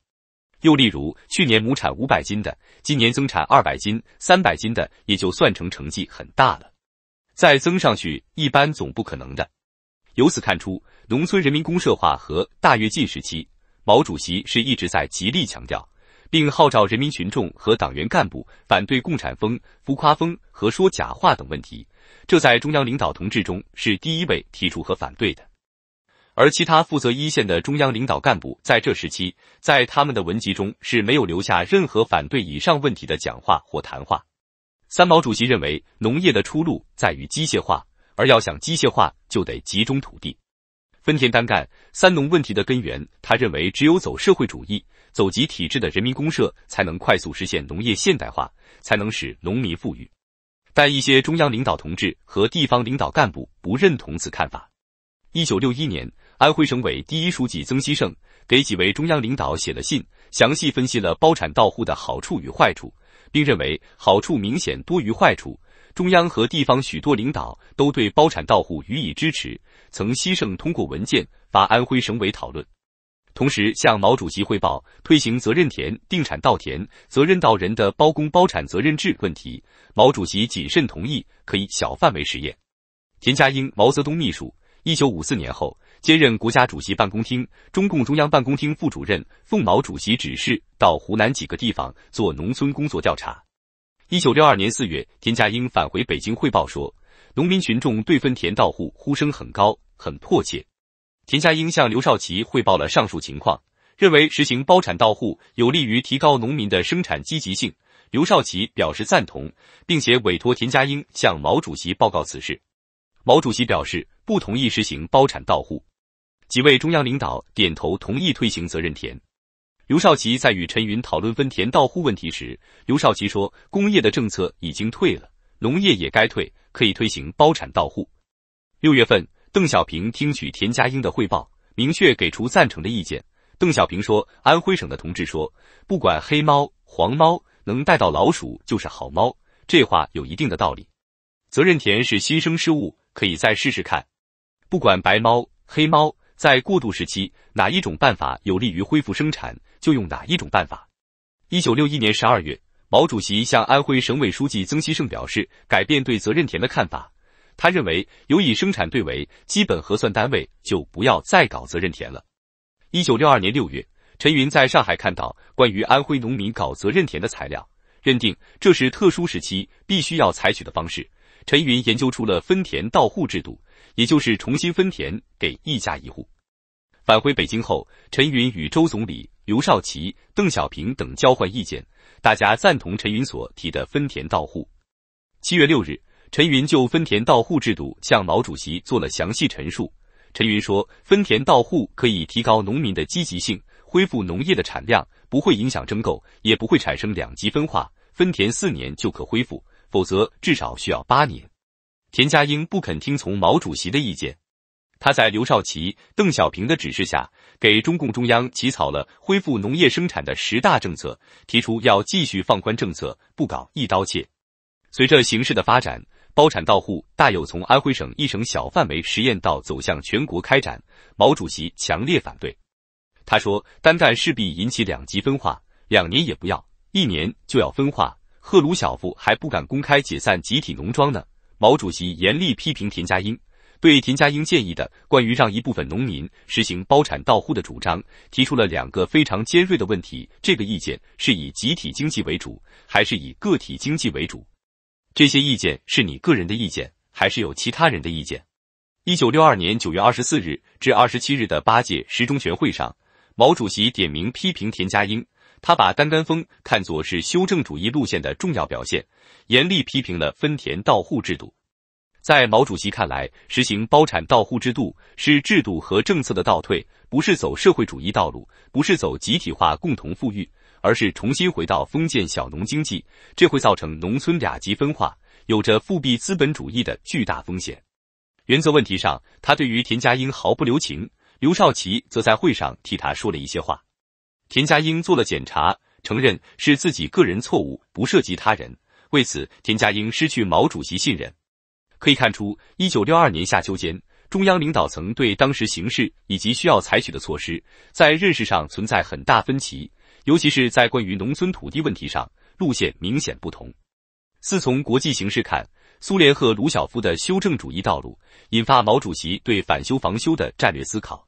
Speaker 1: 又例如，去年亩产五百斤的，今年增产二百斤、三百斤的，也就算成成绩很大了。再增上去，一般总不可能的。”由此看出，农村人民公社化和大跃进时期，毛主席是一直在极力强调，并号召人民群众和党员干部反对共产风、浮夸风和说假话等问题。这在中央领导同志中是第一位提出和反对的。而其他负责一线的中央领导干部在这时期，在他们的文集中是没有留下任何反对以上问题的讲话或谈话。三毛主席认为，农业的出路在于机械化。而要想机械化，就得集中土地，分田单干。三农问题的根源，他认为只有走社会主义，走集体制的人民公社，才能快速实现农业现代化，才能使农民富裕。但一些中央领导同志和地方领导干部不认同此看法。一九六一年，安徽省委第一书记曾希圣给几位中央领导写了信，详细分析了包产到户的好处与坏处，并认为好处明显多于坏处。中央和地方许多领导都对包产到户予以支持，曾希圣通过文件发安徽省委讨论，同时向毛主席汇报推行责任田、定产稻田、责任到人的包工包产责任制问题。毛主席谨慎同意，可以小范围实验。田家英，毛泽东秘书，一九五四年后兼任国家主席办公厅、中共中央办公厅副主任，奉毛主席指示到湖南几个地方做农村工作调查。一九六二年四月，田家英返回北京汇报说，农民群众对分田到户呼声很高，很迫切。田家英向刘少奇汇报了上述情况，认为实行包产到户有利于提高农民的生产积极性。刘少奇表示赞同，并且委托田家英向毛主席报告此事。毛主席表示不同意实行包产到户，几位中央领导点头同意推行责任田。刘少奇在与陈云讨论分田到户问题时，刘少奇说：“工业的政策已经退了，农业也该退，可以推行包产到户。”六月份，邓小平听取田家英的汇报，明确给出赞成的意见。邓小平说：“安徽省的同志说，不管黑猫黄猫，能逮到老鼠就是好猫，这话有一定的道理。责任田是新生事物，可以再试试看。不管白猫黑猫。”在过渡时期，哪一种办法有利于恢复生产，就用哪一种办法。一九六一年十二月，毛主席向安徽省委书记曾希圣表示，改变对责任田的看法。他认为，有以生产队为基本核算单位，就不要再搞责任田了。一九六二年六月，陈云在上海看到关于安徽农民搞责任田的材料，认定这是特殊时期必须要采取的方式。陈云研究出了分田到户制度。也就是重新分田给一家一户。返回北京后，陈云与周总理、刘少奇、邓小平等交换意见，大家赞同陈云所提的分田到户。七月六日，陈云就分田到户制度向毛主席做了详细陈述。陈云说，分田到户可以提高农民的积极性，恢复农业的产量，不会影响征购，也不会产生两极分化。分田四年就可恢复，否则至少需要八年。田家英不肯听从毛主席的意见，他在刘少奇、邓小平的指示下，给中共中央起草了恢复农业生产的十大政策，提出要继续放宽政策，不搞一刀切。随着形势的发展，包产到户大有从安徽省一省小范围实验到走向全国开展。毛主席强烈反对，他说：“单干势必引起两极分化，两年也不要，一年就要分化。赫鲁晓夫还不敢公开解散集体农庄呢。”毛主席严厉批评田家英，对田家英建议的关于让一部分农民实行包产到户的主张，提出了两个非常尖锐的问题：这个意见是以集体经济为主，还是以个体经济为主？这些意见是你个人的意见，还是有其他人的意见？一九六二年九月二十四日至二十七日的八届十中全会上，毛主席点名批评田家英。他把单干风看作是修正主义路线的重要表现，严厉批评了分田到户制度。在毛主席看来，实行包产到户制度是制度和政策的倒退，不是走社会主义道路，不是走集体化共同富裕，而是重新回到封建小农经济，这会造成农村两极分化，有着复辟资本主义的巨大风险。原则问题上，他对于田家英毫不留情，刘少奇则在会上替他说了一些话。田家英做了检查，承认是自己个人错误，不涉及他人。为此，田家英失去毛主席信任。可以看出，一九六二年夏秋间，中央领导层对当时形势以及需要采取的措施，在认识上存在很大分歧，尤其是在关于农村土地问题上，路线明显不同。四从国际形势看，苏联赫鲁晓夫的修正主义道路，引发毛主席对反修防修的战略思考。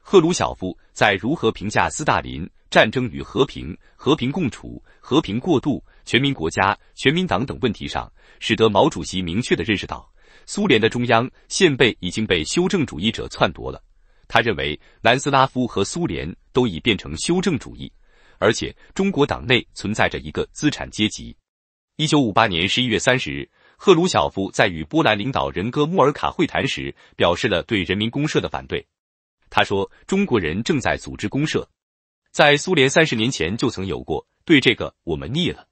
Speaker 1: 赫鲁晓夫在如何评价斯大林？战争与和平、和平共处、和平过渡、全民国家、全民党等问题上，使得毛主席明确的认识到，苏联的中央宪贝已经被修正主义者篡夺了。他认为，南斯拉夫和苏联都已变成修正主义，而且中国党内存在着一个资产阶级。一九五八年十一月三十日，赫鲁晓夫在与波兰领导人戈穆尔卡会谈时，表示了对人民公社的反对。他说：“中国人正在组织公社。”在苏联三十年前就曾有过，对这个我们腻了。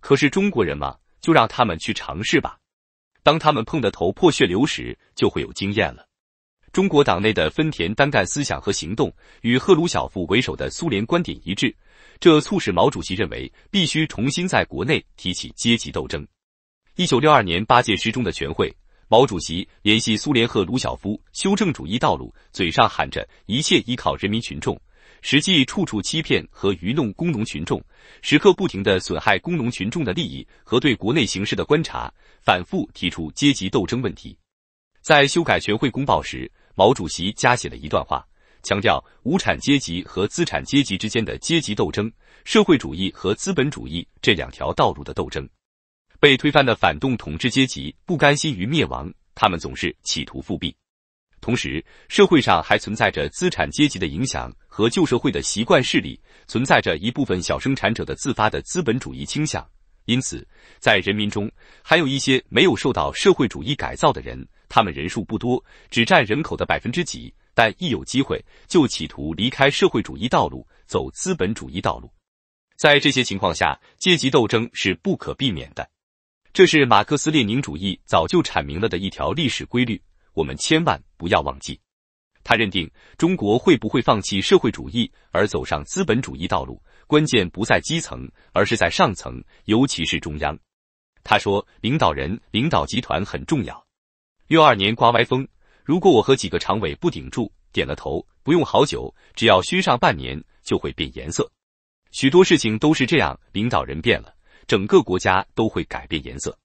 Speaker 1: 可是中国人嘛，就让他们去尝试吧。当他们碰得头破血流时，就会有经验了。中国党内的分田单干思想和行动与赫鲁晓夫为首的苏联观点一致，这促使毛主席认为必须重新在国内提起阶级斗争。一九六二年八届十中的全会，毛主席联系苏联赫鲁晓夫修正主义道路，嘴上喊着一切依靠人民群众。实际处处欺骗和愚弄工农群众，时刻不停的损害工农群众的利益和对国内形势的观察，反复提出阶级斗争问题。在修改全会公报时，毛主席加写了一段话，强调无产阶级和资产阶级之间的阶级斗争，社会主义和资本主义这两条道路的斗争。被推翻的反动统治阶级不甘心于灭亡，他们总是企图复辟。同时，社会上还存在着资产阶级的影响和旧社会的习惯势力，存在着一部分小生产者的自发的资本主义倾向。因此，在人民中还有一些没有受到社会主义改造的人，他们人数不多，只占人口的百分之几，但一有机会就企图离开社会主义道路，走资本主义道路。在这些情况下，阶级斗争是不可避免的，这是马克思列宁主义早就阐明了的一条历史规律。我们千万。不要忘记，他认定中国会不会放弃社会主义而走上资本主义道路，关键不在基层，而是在上层，尤其是中央。他说，领导人、领导集团很重要。六二年刮歪风，如果我和几个常委不顶住，点了头，不用好久，只要熏上半年，就会变颜色。许多事情都是这样，领导人变了，整个国家都会改变颜色。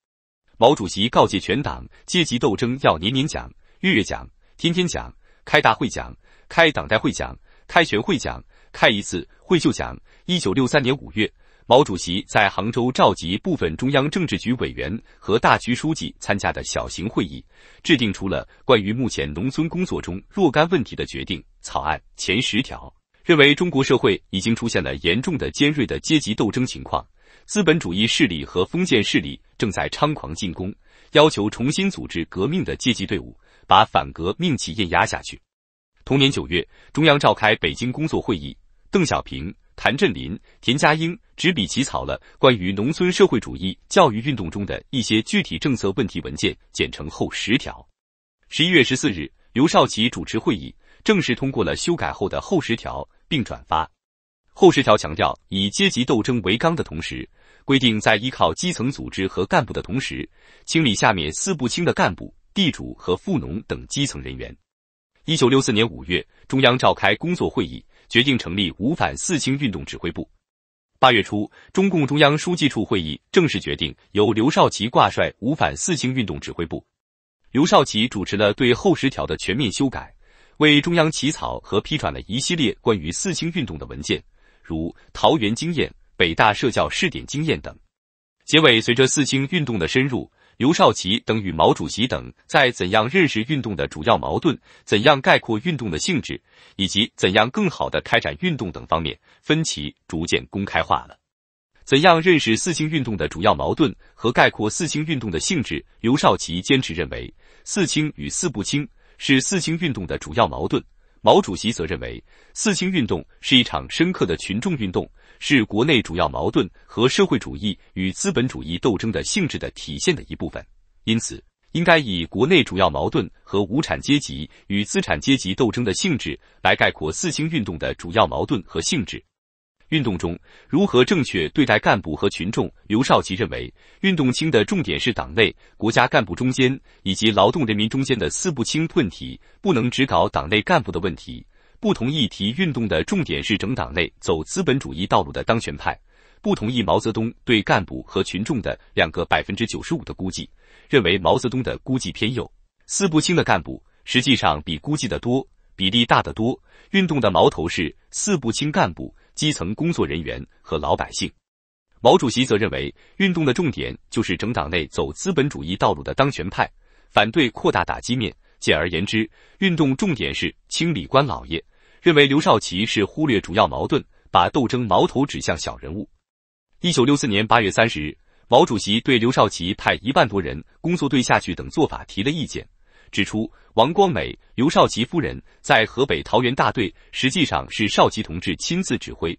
Speaker 1: 毛主席告诫全党，阶级斗争要年年讲，月月讲。天天讲，开大会讲，开党代会讲，开全会讲，开一次会就讲。一九六三年五月，毛主席在杭州召集部分中央政治局委员和大区书记参加的小型会议，制定出了《关于目前农村工作中若干问题的决定》草案。前十条认为，中国社会已经出现了严重的、尖锐的阶级斗争情况，资本主义势力和封建势力正在猖狂进攻，要求重新组织革命的阶级队伍。把反革命气焰压下去。同年九月，中央召开北京工作会议，邓小平、谭震林、田家英执笔起草了《关于农村社会主义教育运动中的一些具体政策问题》文件，简称《后十条》。十一月十四日，刘少奇主持会议，正式通过了修改后的《后十条》，并转发。《后十条》强调以阶级斗争为纲的同时，规定在依靠基层组织和干部的同时，清理下面“四不清”的干部。地主和富农等基层人员。一九六四年五月，中央召开工作会议，决定成立“五反四清”运动指挥部。八月初，中共中央书记处会议正式决定由刘少奇挂帅“五反四清”运动指挥部。刘少奇主持了对后十条的全面修改，为中央起草和批转了一系列关于“四清”运动的文件，如《桃园经验》《北大社教试点经验》等。结尾，随着“四清”运动的深入。刘少奇等与毛主席等在怎样认识运动的主要矛盾、怎样概括运动的性质，以及怎样更好的开展运动等方面，分歧逐渐公开化了。怎样认识四清运动的主要矛盾和概括四清运动的性质？刘少奇坚持认为，四清与四不清是四清运动的主要矛盾。毛主席则认为，四清运动是一场深刻的群众运动。是国内主要矛盾和社会主义与资本主义斗争的性质的体现的一部分，因此，应该以国内主要矛盾和无产阶级与资产阶级斗争的性质来概括四清运动的主要矛盾和性质。运动中如何正确对待干部和群众？刘少奇认为，运动清的重点是党内、国家干部中间以及劳动人民中间的四不清问题，不能只搞党内干部的问题。不同意提运动的重点是整党内走资本主义道路的当权派，不同意毛泽东对干部和群众的两个百分之九十五的估计，认为毛泽东的估计偏右，四不清的干部实际上比估计的多，比例大得多。运动的矛头是四不清干部、基层工作人员和老百姓。毛主席则认为，运动的重点就是整党内走资本主义道路的当权派，反对扩大打击面。简而言之，运动重点是清理官老爷。认为刘少奇是忽略主要矛盾，把斗争矛头指向小人物。一九六四年八月三十日，毛主席对刘少奇派一万多人工作队下去等做法提了意见，指出王光美、刘少奇夫人在河北桃园大队实际上是少奇同志亲自指挥，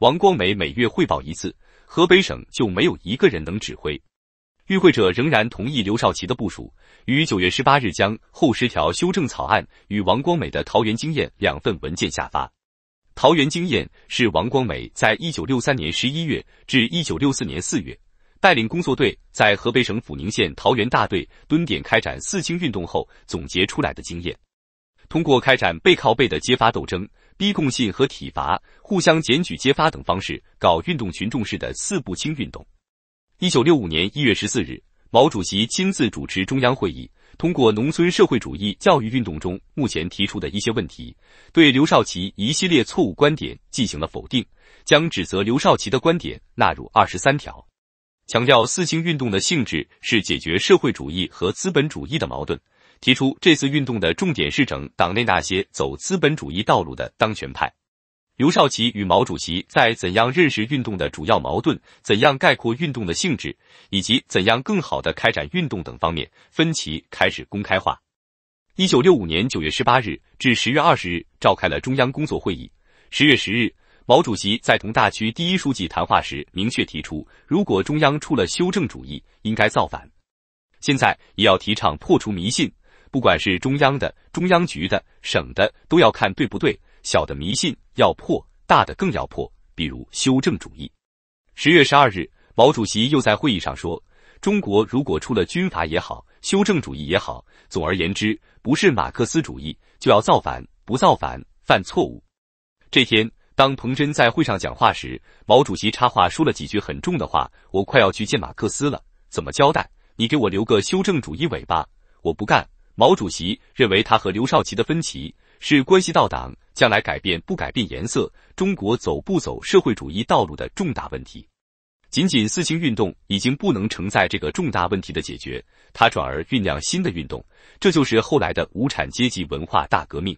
Speaker 1: 王光美每月汇报一次，河北省就没有一个人能指挥。与会者仍然同意刘少奇的部署，于九月十八日将后十条修正草案与王光美的《桃园经验》两份文件下发。《桃园经验》是王光美在一九六三年十一月至一九六四年四月带领工作队在河北省抚宁县桃园大队蹲点开展“四清”运动后总结出来的经验。通过开展背靠背的揭发斗争、逼供信和体罚、互相检举揭发等方式，搞运动群众式的“四不清”运动。一九六五年一月十四日，毛主席亲自主持中央会议，通过农村社会主义教育运动中目前提出的一些问题，对刘少奇一系列错误观点进行了否定，将指责刘少奇的观点纳入二十三条，强调四清运动的性质是解决社会主义和资本主义的矛盾，提出这次运动的重点是整党内那些走资本主义道路的当权派。刘少奇与毛主席在怎样认识运动的主要矛盾、怎样概括运动的性质，以及怎样更好地开展运动等方面，分歧开始公开化。一九六五年九月十八日至十月二十日，召开了中央工作会议。十月十日，毛主席在同大区第一书记谈话时明确提出：如果中央出了修正主义，应该造反。现在也要提倡破除迷信，不管是中央的、中央局的、省的，都要看对不对。小的迷信要破，大的更要破，比如修正主义。十月十二日，毛主席又在会议上说：“中国如果出了军阀也好，修正主义也好，总而言之，不是马克思主义就要造反，不造反犯错误。”这天，当彭真在会上讲话时，毛主席插话说了几句很重的话：“我快要去见马克思了，怎么交代？你给我留个修正主义尾巴，我不干。”毛主席认为他和刘少奇的分歧。是关系到党将来改变不改变颜色，中国走不走社会主义道路的重大问题。仅仅四清运动已经不能承载这个重大问题的解决，他转而酝酿新的运动，这就是后来的无产阶级文化大革命。